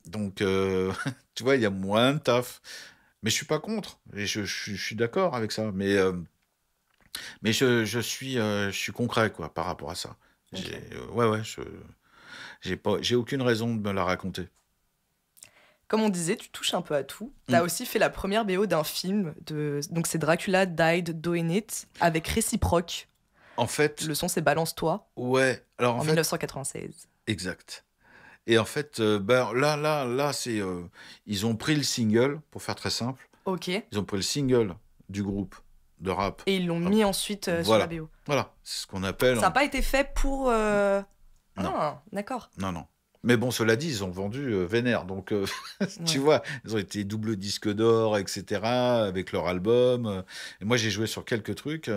Speaker 2: Donc, euh, tu vois, il y a moins de taf. Mais je suis pas contre. Et je, suis d'accord avec ça. Mais, mais je, suis, je suis concret quoi, par rapport à ça. Ouais, ouais, je j'ai pas j'ai aucune raison de me la raconter.
Speaker 1: Comme on disait, tu touches un peu à tout. Mm. Tu as aussi fait la première BO d'un film de donc c'est Dracula Died Doing It avec Réciproque fait. Le son, c'est Balance-toi.
Speaker 2: Ouais. Alors, en,
Speaker 1: 1996.
Speaker 2: Exact. Et en fait, euh, ben, là, là, là, c'est. Euh, ils ont pris le single, pour faire très simple. Ok. Ils ont pris le single du groupe de rap.
Speaker 1: Et ils l'ont mis ensuite euh, sur la BO.
Speaker 2: Voilà, c'est ce qu'on appelle. Ça n'a
Speaker 1: pas été fait pour. Non. Ah, d'accord.
Speaker 2: Non, non. Mais bon, cela dit, ils ont vendu Vénère. Donc, tu vois, ils ont été double disque d'or, etc., avec leur album. Et moi, j'ai joué sur quelques trucs.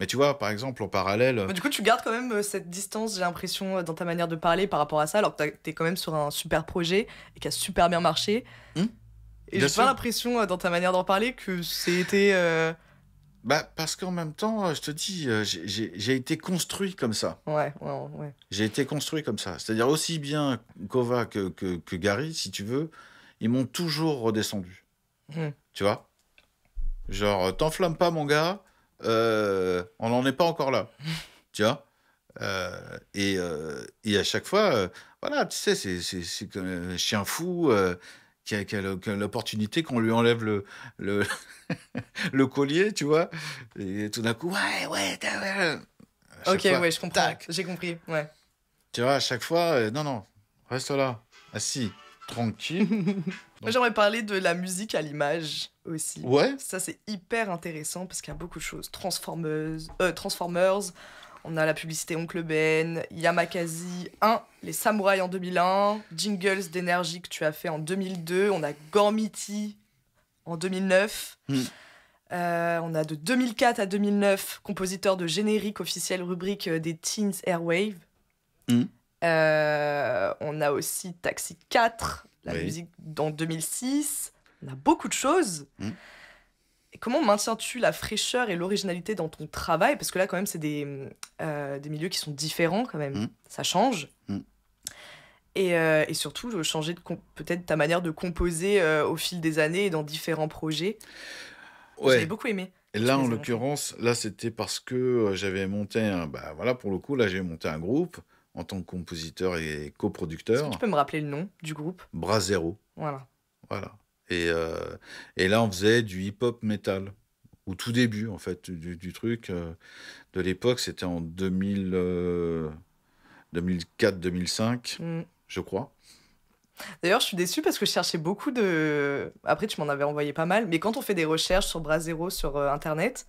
Speaker 2: Mais tu vois, par exemple, en parallèle. Mais du
Speaker 1: coup, tu gardes quand même euh, cette distance, j'ai l'impression, euh, dans ta manière de parler par rapport à ça, alors que t'es quand même sur un super projet et qui a super bien marché. Hmm. et j'ai pas l'impression, euh, dans ta manière d'en parler, que
Speaker 2: c'était. été... Bah, parce qu'en même temps, je te dis, j'ai été construit comme ça.
Speaker 1: Ouais, ouais, ouais.
Speaker 2: J'ai été construit comme ça. C'est-à-dire aussi bien Kova que, que, Gary, si tu veux, ils m'ont toujours redescendu. Hmm. Tu vois Genre, t'enflamme pas, mon gars. Euh, on n'en est pas encore là. tu vois euh, et, euh, et, à chaque fois, voilà, tu sais, c'est comme un chien fou qui a, a l'opportunité qu'on lui enlève le, le, collier, tu vois. Et tout d'un coup, ouais,
Speaker 1: ouais, Ok, ouais, je comprends. J'ai compris, ouais.
Speaker 2: Tu vois, à chaque fois, non, non, reste là, assis, tranquille.
Speaker 1: Moi, j'aimerais parler de la musique à l'image aussi. Ouais. Ça, c'est hyper intéressant parce qu'il y a beaucoup de choses. Transformers, euh, Transformers on a la publicité Oncle Ben, Yamakasi 1, Les Samouraïs en 2001, Jingles d'énergie que tu as fait en 2002, on a Gormiti en 2009. Hmm. Euh, on a de 2004 à 2009, compositeur de générique officiel rubrique euh, des Teens Airwave. Hmm. on a aussi Taxi 4, la musique dans 2006, on a beaucoup de choses. Mm. Et comment maintiens-tu la fraîcheur et l'originalité dans ton travail Parce que là, quand même, c'est des, euh, milieux qui sont différents, quand même. Mm. Ça change. Mm. Et, euh, et, surtout, euh, changer peut-être ta manière de composer au fil des années et dans différents projets. J'ai beaucoup aimé.
Speaker 2: là, en l'occurrence, là, c'était parce que j'avais monté un. Bah, voilà, pour le coup, là, j'ai monté un groupe en tant que compositeur et coproducteur. tu peux
Speaker 1: me rappeler le nom du groupe
Speaker 2: Brasero. Voilà. Voilà. Euh, et, là, on faisait du hip-hop metal. Au tout début, en fait, du, truc. Euh, de l'époque, c'était en 2000, 2004-2005, euh, mm. je crois. D'ailleurs,
Speaker 1: je suis déçu parce que je cherchais beaucoup de. Après, tu m'en avais envoyé pas mal. Mais quand on fait des recherches sur Brasero sur Internet,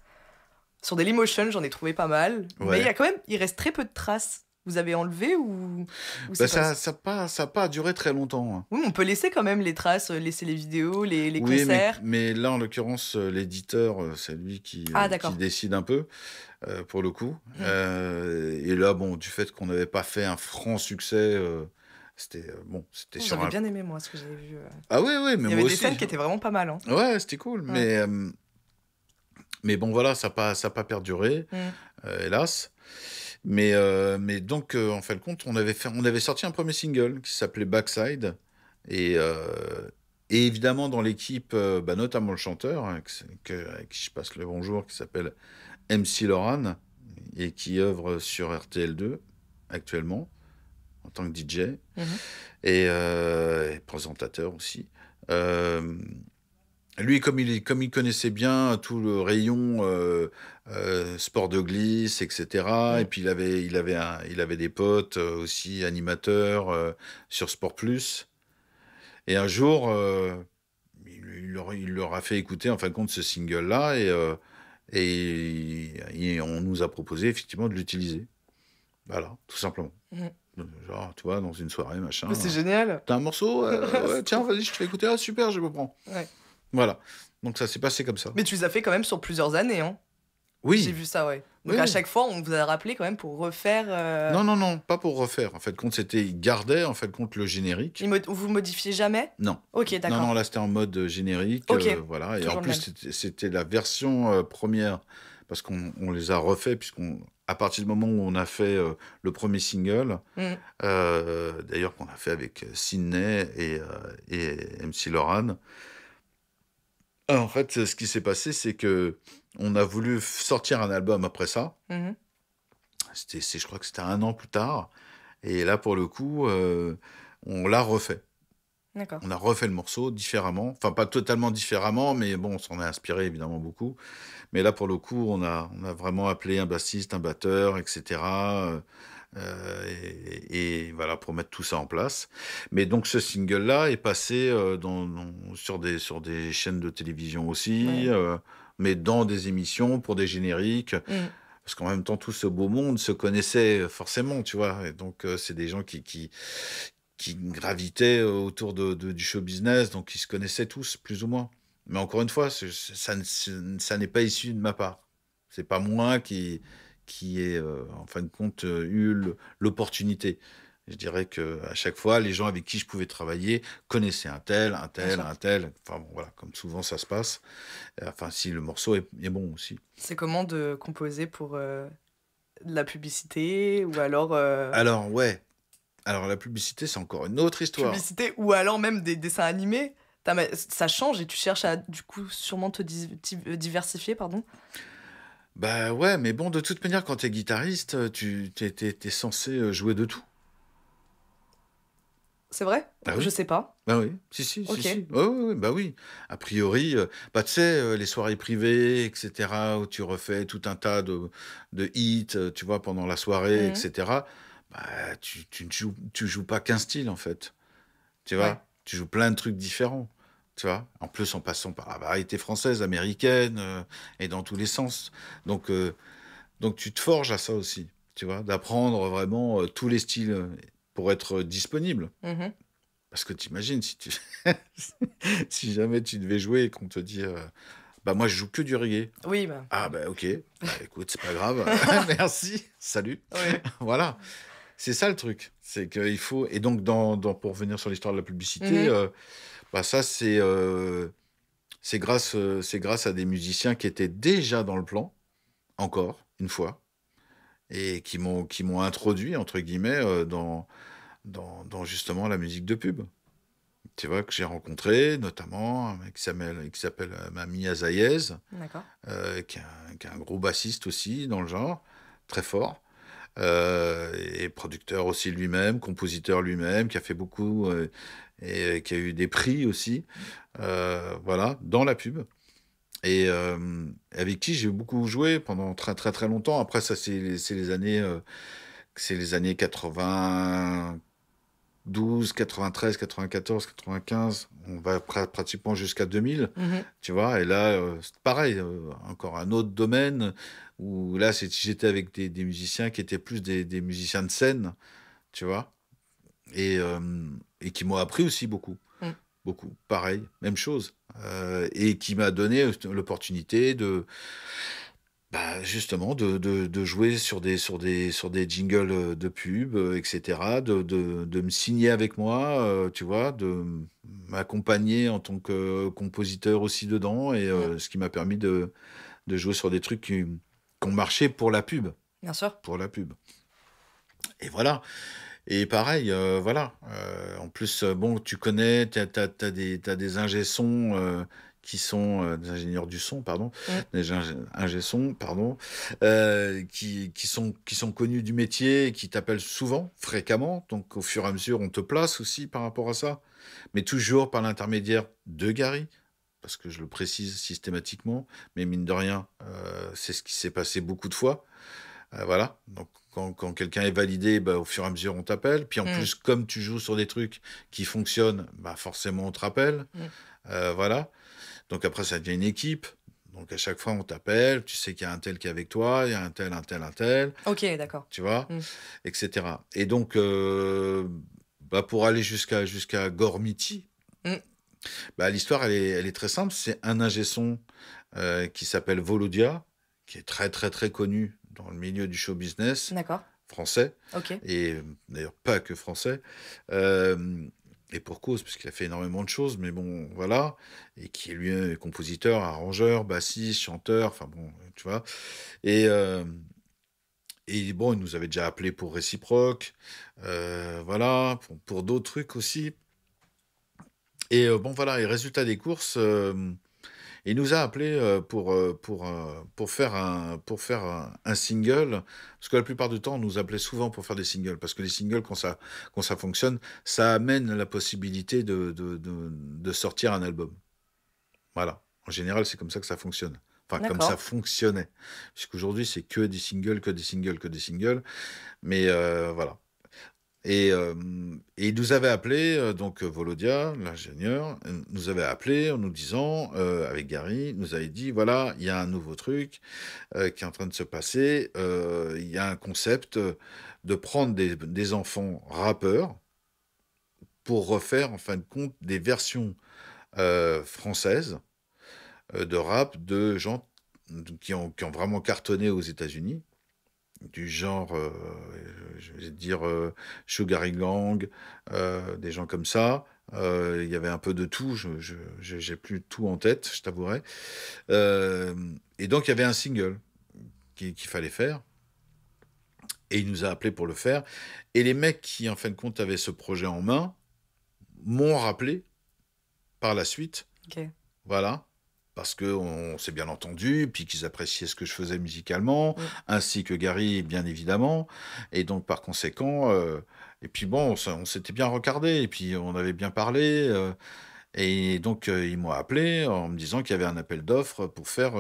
Speaker 1: sur Dailymotion, j'en ai trouvé pas mal. Mais il y quand même, il reste très peu de traces vous avez enlevé ou,
Speaker 2: ça n'a ça pas, ça pas duré très longtemps. Hein.
Speaker 1: Oui, on peut laisser quand même les traces, euh, laisser les vidéos, les, concerts.
Speaker 2: Mais, là, en l'occurrence, euh, l'éditeur, euh, c'est lui qui, ah, qui, décide un peu, pour le coup. Mmh. et là, bon, du fait qu'on n'avait pas fait un franc succès. c'était bon, c'était oh, J'avais bien
Speaker 1: aimé moi ce que j'avais vu.
Speaker 2: Ah oui, oui, mais il y avait des scènes qui étaient
Speaker 1: vraiment pas mal. Hein.
Speaker 2: Ouais, c'était cool, mais mais bon voilà, ça n'a pas ça pas perduré, mmh. hélas. Mais, euh, mais donc, euh, en fait, le compte, on avait, fait, on avait sorti un premier single qui s'appelait Backside. Et, euh, et évidemment, dans l'équipe, bah, notamment le chanteur, hein, avec que, qui je passe le bonjour, qui s'appelle MC Loran, et qui œuvre sur RTL2 actuellement, en tant que DJ, mm-hmm. et, et, présentateur aussi. Lui, comme il, connaissait bien tout le rayon euh, euh, sport de glisse, etc., et puis il avait, des potes euh, aussi animateurs sur Sport Plus. Et un jour, il leur, a fait écouter en fin de compte ce single-là, et, on nous a proposé effectivement de l'utiliser. Voilà, tout simplement. Genre, tu vois, dans une soirée, machin. c'est génial. T'as un morceau Tiens, vas-y, je te fais écouter. Ah, super, je me prends. Ouais. Voilà. Donc ça s'est passé comme ça. Mais tu les as fait
Speaker 1: quand même sur plusieurs années, hein Oui. J'ai vu ça, ouais. Donc à chaque fois, on vous a rappelé quand même pour refaire.
Speaker 2: Euh, non, non, non, pas pour refaire. En fait, compte, c'était ils gardaient en fait compte le générique.
Speaker 1: vous modifiez jamais
Speaker 2: Non. Ok, d'accord. Non, non, là c'était en mode euh, générique. Euh, voilà. Et en plus, c'était la version première parce qu'on les a refait puisqu'on à partir du moment où on a fait le premier single, mm. d'ailleurs qu'on a fait avec Sydney et, et MC Loran, ah, en fait, ce qui s'est passé, c'est que on a voulu sortir un album après ça. Mmh c'était, je crois que c'était un an plus tard. Et là, pour le coup, euh, on l'a refait. On a refait le morceau différemment. Enfin, pas totalement différemment, mais bon, on s'en est inspiré évidemment beaucoup. Mais là, pour le coup, on a, a vraiment appelé un bassiste, un batteur, etc. Euh, et, voilà, pour mettre tout ça en place. Mais donc ce single-là est passé euh, dans, sur, des, sur des chaînes de télévision aussi, euh, mais dans des émissions, pour des génériques. Mm. parce qu'en même temps tout ce beau monde se connaissait forcément, tu vois. Et donc c'est des gens qui, qui, gravitaient autour du show business, donc ils se connaissaient tous plus ou moins. Mais encore une fois, ça, ça n'est pas issu de ma part. C'est pas moi qui qui est euh, en fin de compte euh, eu l'opportunité. Je dirais que à chaque fois, les gens avec qui je pouvais travailler connaissaient un tel, un tel, un tel. Enfin bon, voilà, comme souvent ça se passe. Euh, enfin, si le morceau est, bon aussi.
Speaker 1: C'est comment de composer pour la publicité ou alors
Speaker 2: Alors ouais. Alors la publicité, c'est encore une autre histoire. Publicité
Speaker 1: ou alors même des dessins animés. Ça change et tu cherches à du coup sûrement te diversifier, pardon.
Speaker 2: Bah ouais, mais bon, de toute manière, quand tu es guitariste, euh, tu t'es, censé euh, jouer de tout. C'est vrai? Bah Je sais pas. Bah oui, si, si, Ok. bah oui. A priori, euh, bah, tu sais, les soirées privées, etc., où tu refais tout un tas de, de hits, tu vois, pendant la soirée, etc., mmh. bah, tu, ne joues, tu joues pas qu'un style, en fait. Tu vois, tu joues plein de trucs différents tu vois. En plus, en passant par la variété française, américaine, euh, et dans tous les sens. Donc, euh, donc tu te forges à ça aussi, tu vois, d'apprendre vraiment euh, tous les styles pour être disponible. Mmh Parce que t'imagines, si, tu... si jamais tu devais jouer et qu'on te dit bah moi je joue que du reggae. Oui. Bah. Ah bah ok. Bah, écoute, c'est pas grave. Merci. Salut. voilà. C'est ça le truc. C'est qu'il faut. Et donc dans, dans, pour revenir sur l'histoire de la publicité, mmh bah, ça c'est euh, grâce, euh, c'est grâce à des musiciens qui étaient déjà dans le plan, encore une fois, et qui m'ont, introduit, entre guillemets, euh, dans, dans, justement la musique de pub. Tu vois, que j'ai rencontré notamment un mec qui s'appelle, qui s'appelle qui, est un, qui gros bassiste aussi dans le genre, très fort. et producteur aussi lui-même, compositeur lui-même, qui a fait beaucoup et euh, qui a eu des prix aussi, euh, voilà, dans la pub et euh, avec qui j'ai beaucoup joué pendant très très très longtemps. Après, ça, c'est les années, c'est les années 92, 93, 94, 95. On va pratiquement jusqu'à 2000, mhm. tu vois. Et là, c'est pareil, encore un autre domaine où là, j'étais avec des, des, musiciens qui étaient plus des, des musiciens de scène, tu vois. Et et qui m'ont appris aussi beaucoup. Mm. Beaucoup. Pareil, même chose. Euh, et qui m'a donné l'opportunité de. Bah, justement, de, de, de, jouer sur des, sur, des, sur des jingles de pub, euh, etc., de, de me signer avec moi, euh, tu vois, de m'accompagner en tant que compositeur aussi dedans, et mm. ce qui m'a permis de, jouer sur des trucs qui, qui, ont marché pour la pub. Bien sûr. Pour la pub. Et voilà. Et pareil, euh, voilà. Euh, en plus, euh, bon, tu connais, tu as, des, qui sont des ingénieurs du son, pardon, des ingé, pardon, qui, sont, connus du métier, qui t'appellent souvent, fréquemment. Donc, au fur et à mesure, on te place aussi par rapport à ça. Mais toujours par l'intermédiaire de Gary, parce que je le précise systématiquement, mais mine de rien, c'est ce qui s'est passé beaucoup de fois. voilà, donc quand, quelqu'un est validé, bah, au fur et à mesure, on t'appelle. Puis en mm. plus, comme tu joues sur des trucs qui fonctionnent, bah, forcément, on te rappelle. Mm. Euh, voilà. Donc après, ça devient une équipe. Donc à chaque fois, on t'appelle, tu sais qu'il y a un tel qui est avec toi, il y a un tel, un tel, un tel. Ok, d'accord. Tu vois, mm. etc. Et donc, euh, bah, pour aller jusqu'à jusqu'à Gormiti, bah, l'histoire, elle est, très simple. C'est un ingé euh, qui s'appelle Volodia, qui est très, très, très connu dans le milieu du show business. Français. Et d'ailleurs, pas que français. Euh, et pour cause, parce qu'il a fait énormément de choses, mais bon, voilà, et qui est lui est compositeur, arrangeur, bassiste, chanteur, enfin bon, tu vois. Et, euh, et bon, il nous avait déjà appelé pour Réciproque, euh, voilà, pour, d'autres trucs aussi. Et bon, voilà, et résultat des courses, il nous a appelé euh, pour, euh, pour, euh, pour faire, un, pour faire un, single, parce que la plupart du temps, on nous appelait souvent pour faire des singles, parce que les singles, quand ça, quand ça fonctionne, ça amène la possibilité de, sortir un album. Voilà. En général, c'est comme ça que ça fonctionne. Enfin, comme ça fonctionnait. Puisqu'aujourd'hui, c'est que des singles, que des singles, que des singles. Mais voilà. Euh, et, il nous avait appelé, euh, donc euh, Volodia, l'ingénieur, nous avait appelé en nous disant, avec Gary, nous avait dit, voilà, il y a un nouveau truc qui est en train de se passer, il y a un concept de prendre des, enfants rappeurs pour refaire, en fin de compte, des versions françaises de rap de gens qui ont, qui ont vraiment cartonné aux États-Unis du genre, euh, euh, je vais dire, euh, Sugar Gang, euh, des gens comme ça. Il y avait un peu de tout, je n'ai plus tout en tête, je t'avouerai. et donc, il y avait un single qu'il fallait faire. Et il nous a appelé pour le faire. Et les mecs qui, en fin de compte, avaient ce projet en main, m'ont rappelé par la suite. Voilà parce qu'on s'est bien entendu, puis qu'ils appréciaient ce que je faisais musicalement, ainsi que Gary, bien évidemment. Et donc, par conséquent, euh, et puis bon, on, s'était bien regardé, et puis on avait bien parlé. Euh, et donc, il euh, ils m'ont appelé en me disant qu'il y avait un appel d'offres pour faire,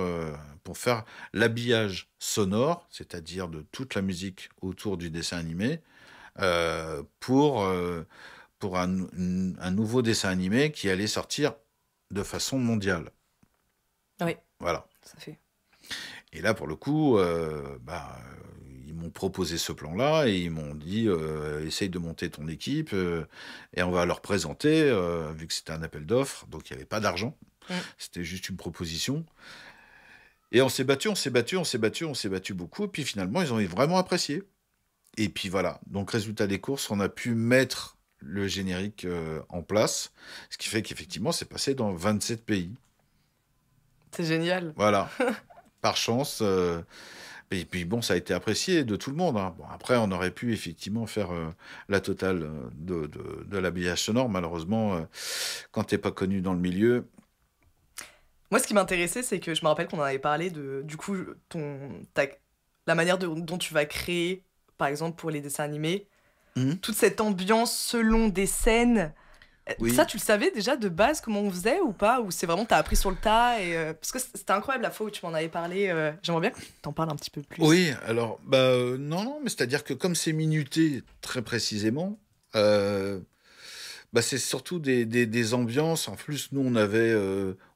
Speaker 2: pour faire l'habillage sonore, c'est-à-dire de toute la musique autour du dessin animé, pour, pour un nouveau dessin animé qui allait sortir de façon mondiale. Oui. Voilà. Ça fait. Et là, pour le coup, euh, bah, euh, ils m'ont proposé ce plan-là et ils m'ont dit euh, essaye de monter ton équipe et on va leur présenter, vu que c'était un appel d'offres, donc il n'y avait pas d'argent, mm. c'était juste une proposition. Et on s'est battu, on s'est battu, on s'est battu, on s'est battu beaucoup. Et puis finalement, ils ont vraiment apprécié. Et puis voilà. Donc, résultat des courses, on a pu mettre le générique en place, ce qui fait qu'effectivement, c'est passé dans 27 pays. C'est génial. Voilà. Par chance. Euh, et puis bon, ça a été apprécié de tout le monde. Hein. après, on aurait pu effectivement faire euh, la totale euh, de, de, l'habillage sonore. Malheureusement, quand quand t'es pas connu dans le milieu.
Speaker 1: Moi, ce qui m'intéressait, c'est que je me rappelle qu'on avait parlé de, du coup, ton, ta, la manière dont tu vas créer, par exemple, pour les dessins animés, mmh. toute cette ambiance selon des scènes. Ça, tu le savais déjà de base comment on faisait ou pas Ou c'est vraiment, t'as appris sur le tas et, euh, Parce que c'était incroyable la fois où tu m'en avais parlé. Euh, j'aimerais bien que t'en parles un petit peu plus. Oui,
Speaker 2: alors, bah, euh, non, non, mais c'est-à-dire que comme c'est minuté très précisément, bah, c'est surtout des, des, ambiances. En plus, nous, on avait,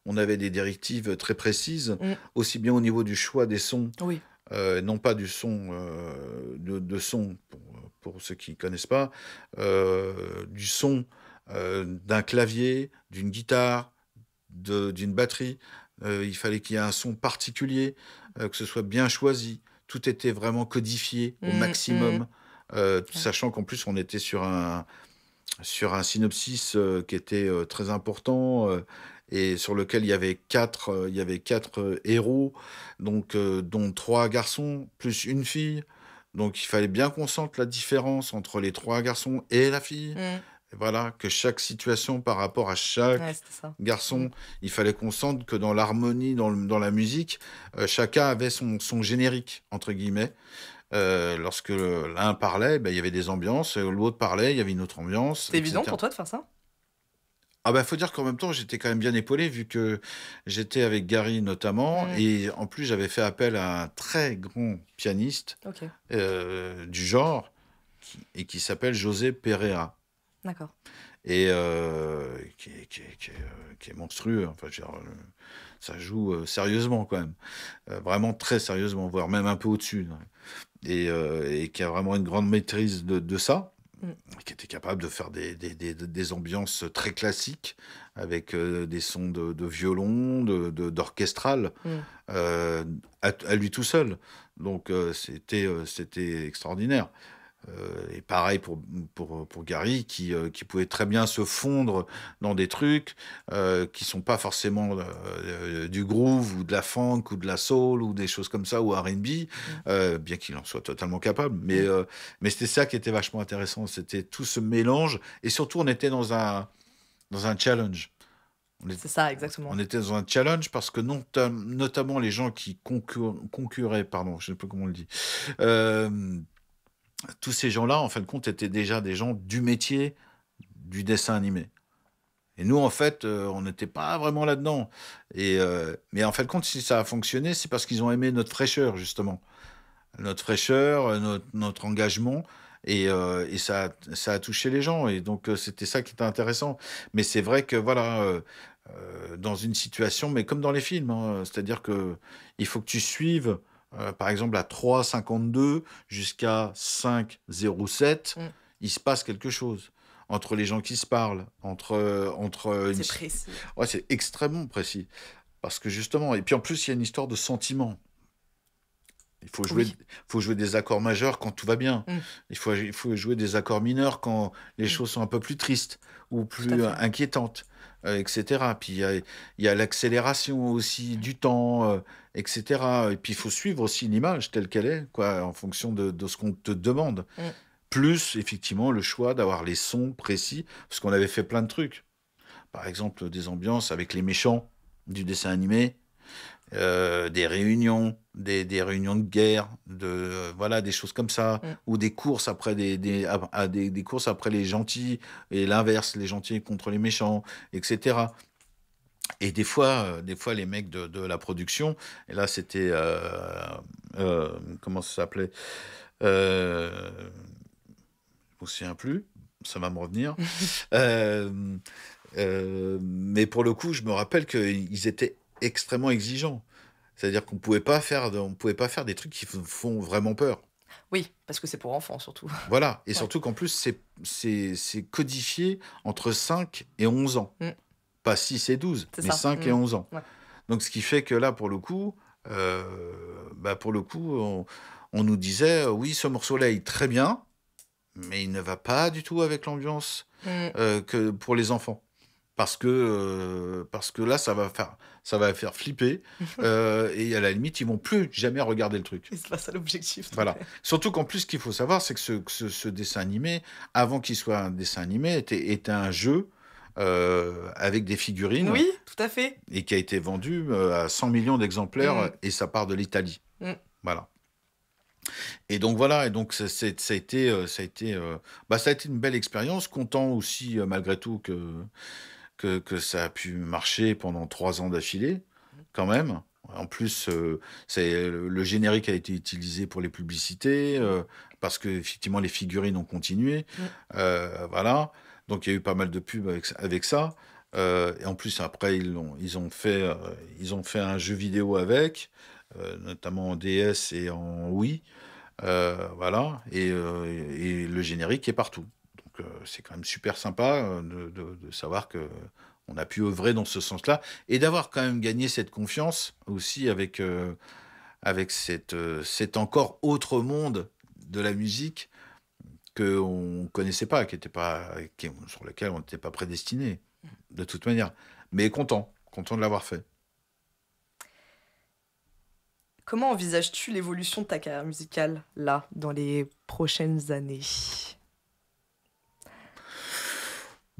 Speaker 2: on avait des directives très précises, mm. aussi bien au niveau du choix des sons, non pas du son, de, son, pour, pour, ceux qui ne connaissent pas, du son euh, d'un clavier, d'une guitare, d'une batterie. Euh, il fallait qu'il y ait un son particulier, euh, que ce soit bien choisi. Tout était vraiment codifié au mmh, maximum, mmh. sachant qu'en plus on était sur un, sur un synopsis qui était très important et sur lequel il y avait quatre, il y avait quatre héros, donc dont trois garçons plus une fille. Donc il fallait bien qu'on sente la différence entre les trois garçons et la fille. Mmh voilà, que chaque situation par rapport à chaque garçon, mm. il fallait qu'on sente que dans l'harmonie, dans, la musique, euh, chacun avait son, son, générique, entre guillemets. Euh, lorsque l'un parlait, ben, il y avait des ambiances, l'autre parlait, il y avait une autre ambiance. C'est évident pour toi de faire ça ah ben, faut dire qu'en même temps j'étais quand même bien épaulé vu que j'étais avec Gary notamment mm. et en plus j'avais fait appel à un très grand pianiste euh, du genre qui, et qui s'appelle José Pereira. D'accord. Et euh, euh, qui, est, monstrueux. Enfin, euh, ça joue sérieusement quand même. vraiment très sérieusement, voire même un peu au-dessus. Hein. Et, qui a vraiment une grande maîtrise de, ça. Mm. Qui était capable de faire des, ambiances très classiques avec des sons de, violon, d'orchestral, de, d'orchestral mm. à, à, lui tout seul. Donc c'était c'était extraordinaire. Euh, et pareil pour, pour, pour Gary, qui, euh, qui, pouvait très bien se fondre dans des trucs euh, qui sont pas forcément euh, du groove ou de la funk ou de la soul ou des choses comme ça ou RB, mm. bien qu'il en soit totalement capable. Mais, mm. mais c'était ça qui était vachement intéressant, c'était tout ce mélange. Et surtout, on était dans un, dans un challenge. C'est
Speaker 1: ça, exactement. On était
Speaker 2: dans un challenge parce que non, notamment les gens qui concuraient pardon, je ne sais pas comment on le dit, tous ces gens-là, en fin de compte, étaient déjà des gens du métier du dessin animé. Et nous, en fait, euh, on n'était pas vraiment là-dedans. Euh, mais en fin de compte, si ça a fonctionné, c'est parce qu'ils ont aimé notre fraîcheur, justement. Notre fraîcheur, euh, notre, engagement. Et, ça, ça, a touché les gens. Et donc, c'était ça qui était intéressant. Mais c'est vrai que, voilà, dans une situation, mais comme dans les films, hein, c'est-à-dire qu'il faut que tu suives euh, par exemple à 3,52 jusqu'à 5,07, mm. il se passe quelque chose entre les gens qui se parlent, entre euh, entre. C'est Ouais, c'est extrêmement précis parce que justement, et puis en plus il y a une histoire de sentiment. Il faut jouer, faut jouer des accords majeurs quand tout va bien. Mm. Il, faut, il faut jouer des accords mineurs quand les mm. choses sont un peu plus tristes ou plus inquiétantes. Euh, etc. Puis il y a, l'accélération aussi du temps, euh, etc. Et puis il faut suivre aussi l'image telle qu'elle est, en fonction de, ce qu'on te demande. Mm. Plus, effectivement, le choix d'avoir les sons précis, parce qu'on avait fait plein de trucs. Par exemple, des ambiances avec les méchants du dessin animé, euh, des réunions, des, réunions de guerre, de euh, voilà des choses comme ça, mm. ou des courses après des, courses après les gentils et l'inverse, les gentils contre les méchants, etc. Et des fois, euh, des fois les mecs de, la production, et là c'était comment ça s'appelait, je me souviens plus, ça va me revenir. mais pour le coup, je me rappelle qu'ils étaient extrêmement exigeant. C'est-à-dire qu'on pouvait pas faire, on pouvait pas faire des trucs qui font vraiment peur. Oui, parce que c'est pour enfants surtout. Voilà, et surtout qu'en plus c'est codifié entre 5 et 11 ans. Mm. Pas 6 et 12, mais 5 et 11 mm. ans. Donc ce qui fait que là, pour le coup, euh, bah, pour le coup on, nous disait, euh, oui, ce morceau-là est très bien, mais il ne va pas du tout avec l'ambiance mm. euh, que pour les enfants parce que euh, parce que là ça va faire ça va faire flipper euh, et à la limite ils vont plus jamais regarder le truc. C'est ça l'objectif. Voilà. Euh. Surtout qu'en plus ce qu'il faut savoir c'est que ce, ce, dessin animé avant qu'il soit un dessin animé était, était un jeu avec des figurines. Oui, tout à fait. Et qui a été vendu à 100 millions d'exemplaires mm. et ça part de l'Italie. Mm. Voilà. Et donc voilà, et donc ça, ça a été, ça a été, bah, ça a été une belle expérience, content aussi malgré tout que que, ça a pu marcher pendant trois ans d'affilée, quand même. En plus, euh, c'est le générique a été utilisé pour les publicités euh, parce que effectivement les figurines ont continué. Euh, voilà, donc il y a eu pas mal de pubs avec, ça. et en plus, après, ils ont, ils ont fait, ils ont fait un jeu vidéo avec, notamment en DS et en Wii. voilà, et, le générique est partout. Euh, c'est quand même super sympa euh, de, savoir qu'on a pu œuvrer dans ce sens-là et d'avoir quand même gagné cette confiance aussi avec euh, avec cet encore autre monde de la musique qu'on on connaissait pas, qui pas sur lequel on n'était pas prédestiné mmh. de toute manière, mais content, content de l'avoir fait.
Speaker 1: Comment envisages-tu l'évolution de ta carrière musicale là dans les prochaines années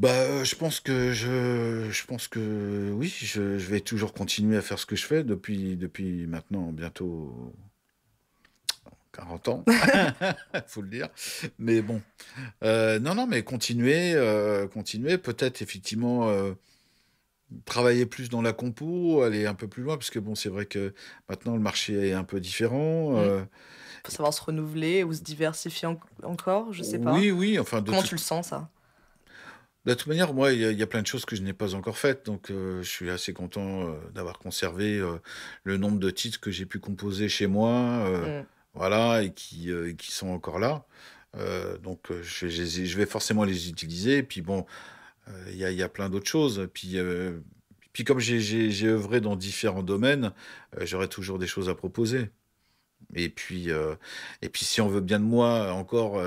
Speaker 2: bah, euh, je pense que je, je pense que oui, je, vais toujours continuer à faire ce que je fais depuis depuis maintenant bientôt 40 ans, faut le dire. Mais bon, euh, non non, mais continuer, euh, continuer, peut-être effectivement. travailler plus dans la compo, aller un peu plus loin, parce que bon, c'est vrai que maintenant le marché est un peu différent. Il
Speaker 1: faut savoir se renouveler ou se diversifier encore, je sais pas. Oui,
Speaker 2: oui, enfin. Comment tu le sens ça bah, de toute manière, moi, il y, a plein de choses que je n'ai pas encore faites, donc euh, je suis assez content euh, d'avoir conservé euh, le nombre de titres que j'ai pu composer chez moi, mm. voilà, et qui, qui, sont encore là. donc je, vais forcément les utiliser. puis bon, il y, a plein d'autres choses. Puis puis comme j'ai œuvré dans différents domaines, j'aurai toujours des choses à proposer. Et puis, et puis si on veut bien de moi, encore,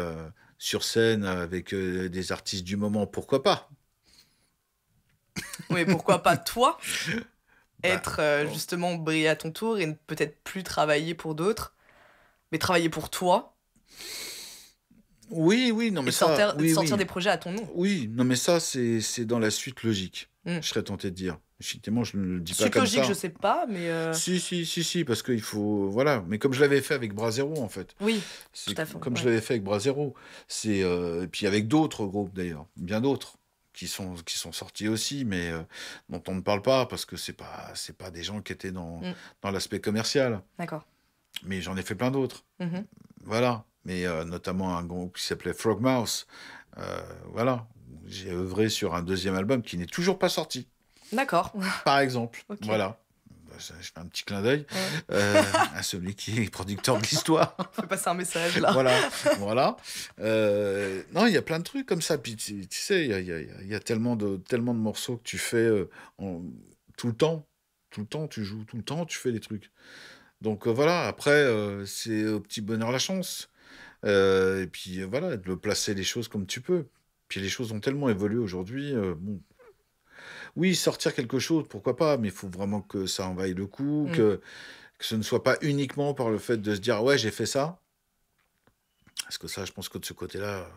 Speaker 2: sur scène avec euh, des artistes du moment, pourquoi pas
Speaker 1: Oui, pourquoi pas toi bah, être euh, justement brillé à ton tour et ne peut-être plus travailler pour d'autres, mais travailler pour toi
Speaker 2: oui, oui, non, mais ça. Sortir, des
Speaker 1: projets à ton nom.
Speaker 2: Oui, non, mais ça, c'est dans la suite logique. Mm. Je serais tenté de dire. Effectivement, je ne le dis pas comme ça. logique, je sais
Speaker 1: pas, mais. Euh, si,
Speaker 2: si, si, parce qu'il faut. Voilà. Mais comme je l'avais fait avec Brasero, en fait. Oui, tout à Comme je l'avais fait avec Brasero. c'est euh, Et puis avec d'autres groupes, d'ailleurs. Bien d'autres qui sont qui sont sortis aussi mais euh, dont on ne parle pas parce que c'est pas c'est pas des gens qui étaient dans, mm. dans l'aspect commercial. D'accord. Mais j'en ai fait plein d'autres. Mm-hmm. Voilà, mais euh, notamment un groupe qui s'appelait Frogmouse. Euh, voilà, j'ai œuvré sur un deuxième album qui n'est toujours pas sorti. D'accord. Par exemple, voilà. Bah, je fais un petit clin d'œil euh, à celui qui est producteur de l'histoire. Je vais passer un message là. voilà, voilà. Euh, non, il y a plein de trucs comme ça. Puis tu, sais, il y a, y a, y a tellement, de, tellement de morceaux que tu fais tout le temps, tout le temps, tu joues tout le temps, tu fais des trucs. Donc voilà, après, c'est au petit bonheur la chance. Euh, et puis euh, voilà, de placer les choses comme tu peux. Puis les choses ont tellement évolué aujourd'hui. Euh, bon. Oui, sortir quelque chose, pourquoi pas, mais il faut vraiment que ça en vaille le coup, mm. que, que ce ne soit pas uniquement par le fait de se dire ouais, j'ai fait ça. Parce que ça, je pense que de ce côté-là,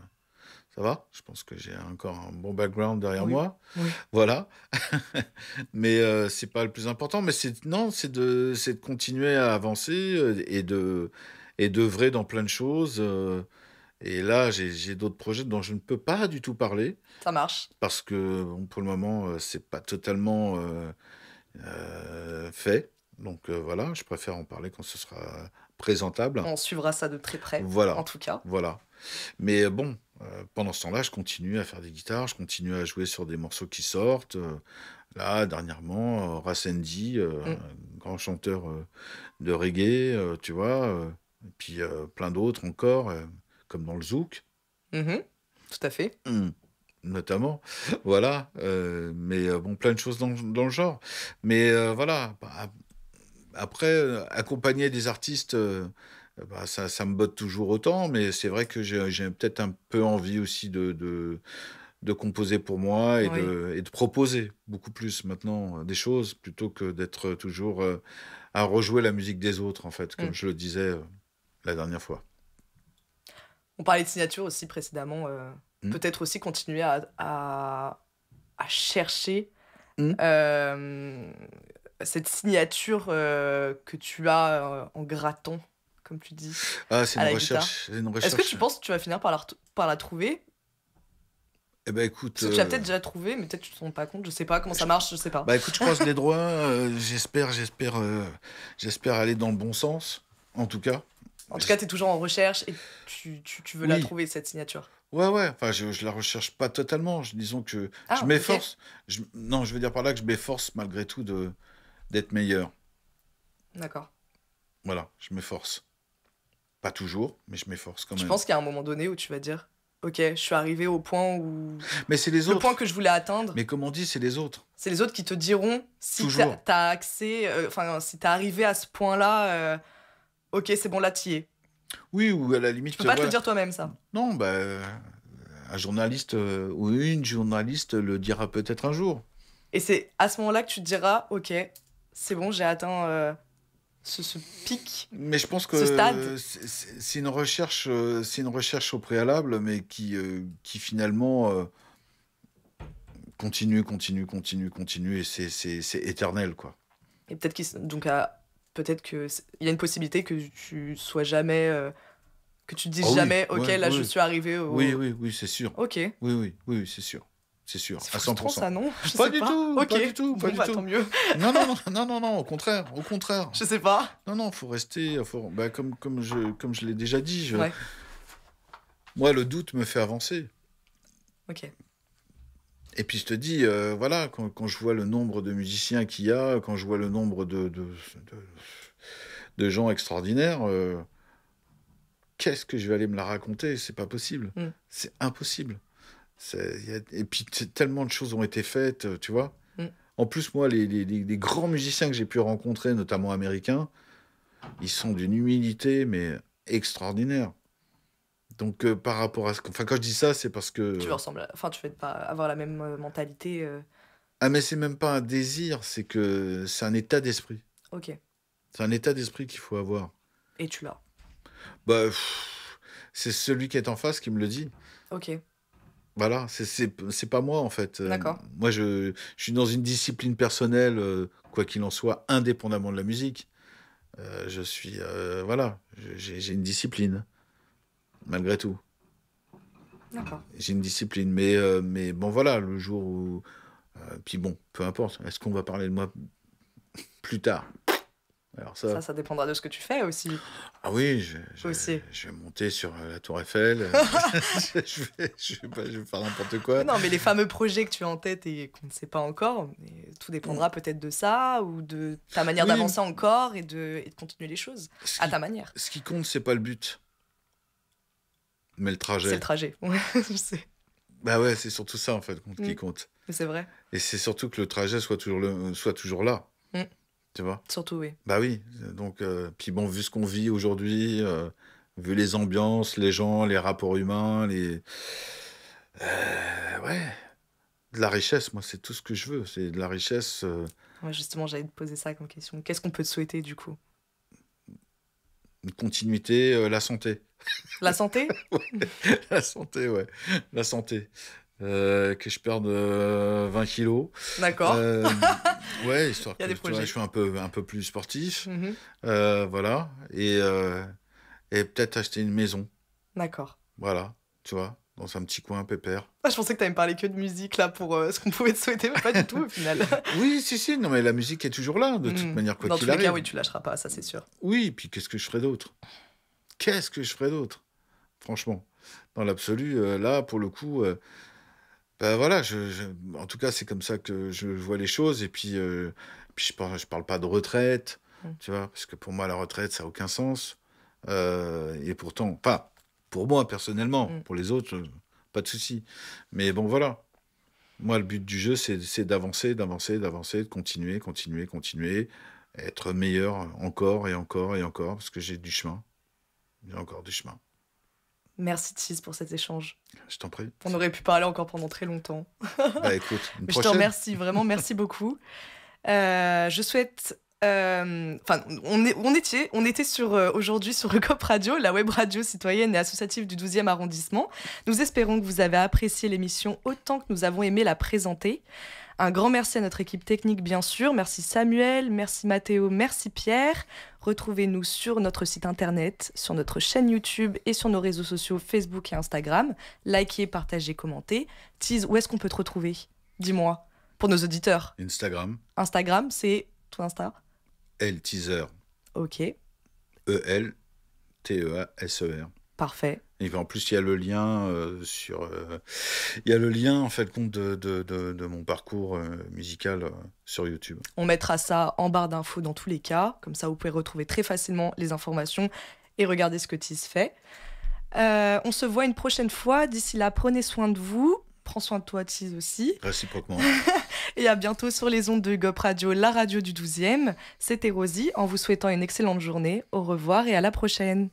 Speaker 2: ça va. Je pense que j'ai encore un bon background derrière moi. Voilà. mais ce c'est pas le plus important. Mais c'est non, c'est de, de continuer à avancer et de et vrai dans plein de choses. Euh, et là, j'ai d'autres projets dont je ne peux pas du tout parler. Ça marche. Parce que pour le moment, euh, c'est pas totalement euh, fait. Donc voilà, je préfère en parler quand ce sera présentable. On suivra ça de très près. Voilà. En tout cas. Voilà. Mais bon, pendant ce temps-là, je continue à faire des guitares, je continue à jouer sur des morceaux qui sortent. là, dernièrement, Rassendi, mm. grand chanteur de reggae, tu vois, et puis euh, plein d'autres encore, euh, comme dans le Zouk. Mmh tout à fait. Mmh. notamment, voilà, euh, mais bon, plein de choses dans, le genre. Mais voilà, bah, après, accompagner des artistes, bah, ça, me botte toujours autant, mais c'est vrai que j'ai peut-être un peu envie aussi de, de composer pour moi et, de, proposer beaucoup plus maintenant des choses plutôt que d'être toujours à rejouer la musique des autres, en fait, comme mmh. je le disais la dernière fois.
Speaker 1: On parlait de signature aussi précédemment. Euh, hmm. Peut-être aussi continuer à, à, chercher hmm. euh, cette signature euh, que tu as en grattant, comme tu dis. Ah, c'est une, recherche. Est-ce que tu penses que tu vas finir par la, par la trouver
Speaker 2: eh ben écoute, que tu l'as peut-être
Speaker 1: déjà trouvé, mais peut-être tu te rends pas compte. Je sais pas comment ça marche, je sais pas. Bah écoute, je croise les
Speaker 2: droits. j'espère, j'espère, j'espère aller dans le bon sens, en tout cas.
Speaker 1: En tout cas, tu es toujours en recherche et tu, veux la trouver,
Speaker 2: cette signature. Ouais, ouais. Enfin, je, ne la recherche pas totalement. Je, disons que ah, je m'efforce. Non, je veux dire par là que je m'efforce malgré tout d'être meilleur. D'accord. Voilà, je m'efforce. Pas toujours, mais je m'efforce quand même. Je pense
Speaker 1: qu'il y a un moment donné où tu vas dire Ok, je suis arrivé au point où.
Speaker 2: Mais c'est les autres. Le point que je voulais atteindre. Mais comme on dit, c'est les autres.
Speaker 1: C'est les autres qui te diront si tu as accès, euh, enfin, si si es arrivé à ce point-là. Euh, ok, c'est bon, là, y es. Oui, ou à la limite. Tu peux pas te le dire toi-même, ça.
Speaker 2: Non, bah, un journaliste euh, ou une journaliste le dira peut-être un jour. Et c'est à ce moment-là que tu te diras, ok, c'est bon, j'ai atteint euh, ce, ce, pic. Mais je pense que c'est une recherche, euh, c'est une recherche au préalable, mais qui, qui finalement continue, continue, continue, continue, et c'est éternel, quoi.
Speaker 1: Et peut-être qu'il donc à peut-être que il y a une possibilité que tu sois jamais euh, que tu dises oh jamais ok là je suis arrivé au... oui
Speaker 2: oui oui c'est sûr ok oui oui oui, c'est sûr c'est sûr à 100% ça non pas, du Tout, pas, du tout pas du tout tant mieux non, non non non au contraire au contraire je sais pas non non il faut rester bah, comme comme je comme je l'ai déjà dit je... moi le doute me fait avancer ok et puis je te dis, euh, voilà, quand, je vois le nombre de musiciens qu'il y a, quand je vois le nombre de, de, de, gens extraordinaires, euh, qu'est-ce que je vais aller me la raconter C'est pas possible. Mm. C'est impossible. et puis tellement de choses ont été faites, euh, tu vois. Mm. En plus, moi, les, les grands musiciens que j'ai pu rencontrer, notamment américains, ils sont d'une humilité, mais extraordinaire. Donc euh, par rapport à ce Enfin quand je dis ça, c'est parce que... Tu
Speaker 1: ressembles Enfin tu fais pas avoir la même euh, mentalité. Euh.
Speaker 2: Ah mais c'est même pas un désir, c'est que c'est un état d'esprit. Ok. C'est un état d'esprit qu'il faut avoir. Et tu l'as. Bah, c'est celui qui est en face qui me le dit. Ok. Voilà, c'est- c'est pas moi en fait. D'accord. moi, je, suis dans une discipline personnelle, quoi qu'il en soit, indépendamment de la musique. je suis, voilà, j'ai une discipline malgré tout. J'ai une discipline. Mais, euh, mais bon, voilà, le jour où. Euh, puis bon, peu importe. Est-ce qu'on va parler de moi plus tard Alors ça... ça... dépendra de ce que tu fais aussi. Ah oui, je,
Speaker 1: vais
Speaker 2: monter sur euh, la Tour Eiffel. je, vais, pas, faire n'importe quoi. Non, mais les fameux
Speaker 1: projets que tu as en tête et qu'on ne sait pas encore, tout dépendra mm. peut-être de ça ou de ta manière d'avancer encore et de, continuer les choses à ta manière.
Speaker 2: Ce qui compte, c'est pas le but. Mais le trajet. C'est le trajet,
Speaker 1: je sais.
Speaker 2: Bah ouais, c'est surtout ça en fait qui mm. compte. C'est vrai. Et c'est surtout que le trajet soit toujours, le, soit toujours là. Mm. Tu vois Surtout, oui. Bah oui. Donc, euh, puis bon, vu ce qu'on vit aujourd'hui, euh, vu les ambiances, les gens, les rapports humains, les. Euh, ouais. De la richesse, moi, c'est tout ce que je veux. C'est de la richesse.
Speaker 1: justement, j'allais te poser ça comme question. Qu'est-ce qu'on peut te souhaiter du coup
Speaker 2: une continuité, euh, la santé.
Speaker 1: La santé
Speaker 2: La santé, ouais. La santé. Euh, que je perde 20 euh, kilos. D'accord. ouais, histoire que je sois un peu, un peu plus sportif. Mm-hmm. voilà. Et, et peut-être acheter une maison. D'accord. Voilà, tu vois dans un petit coin pépère.
Speaker 1: Ah, je pensais que tu allais me parler que de musique là pour euh, ce qu'on pouvait te souhaiter, mais pas du tout au
Speaker 2: final. oui, si, si, non, mais la musique est toujours là, de toute hmm. manière, quoi qu'il arrive. Dans cas, oui, tu lâcheras pas, ça c'est sûr. Oui, puis qu'est-ce que je ferais d'autre Qu'est-ce que je ferais d'autre Franchement, dans l'absolu, euh, là, pour le coup, ben voilà, je, en tout cas, c'est comme ça que je vois les choses. Et puis, puis je parle, je parle pas de retraite, hmm. tu vois, parce que pour moi, la retraite, ça n'a aucun sens. et pourtant, pas pour moi, personnellement. Mm. Pour les autres, euh, pas de souci. Mais bon, voilà. Moi, le but du jeu, c'est d'avancer, d'avancer, d'avancer, de continuer, continuer, continuer, être meilleur encore et encore et encore, parce que j'ai du chemin. J'ai encore du chemin.
Speaker 1: Merci Tiz, pour cet échange. Je t'en prie. On aurait pu parler encore pendant très longtemps. Bah écoute,
Speaker 2: une prochaine. Je te remercie
Speaker 1: vraiment, merci beaucoup. Euh, je souhaite euh, enfin, on, était, on était sur euh, aujourd'hui sur Recop Radio, la web radio citoyenne et associative du 12e arrondissement. Nous espérons que vous avez apprécié l'émission autant que nous avons aimé la présenter. Un grand merci à notre équipe technique, bien sûr. Merci Samuel, merci Mathéo, merci Pierre. Retrouvez-nous sur notre site internet, sur notre chaîne YouTube et sur nos réseaux sociaux Facebook et Instagram. Likez, partagez, commentez. Tease, où est-ce qu'on peut te retrouver Dis-moi, pour nos auditeurs. Instagram. Instagram, c'est tout Insta
Speaker 2: L teaser. Ok. E-L-T-E-A-S-E-R. Parfait. Et en plus, il y a le lien euh, sur. Euh, il y a le lien, en fait, compte de, mon parcours euh, musical sur YouTube.
Speaker 1: On mettra ça en barre d'infos dans tous les cas. Comme ça, vous pouvez retrouver très facilement les informations et regarder ce que Tiz fait. on se voit une prochaine fois. D'ici là, prenez soin de vous. Prends soin de toi, Tiz, aussi. Réciproquement. et à bientôt sur les ondes de Gop Radio, la radio du 12e. C'était Rosie, en vous souhaitant une excellente journée. Au revoir et à la prochaine.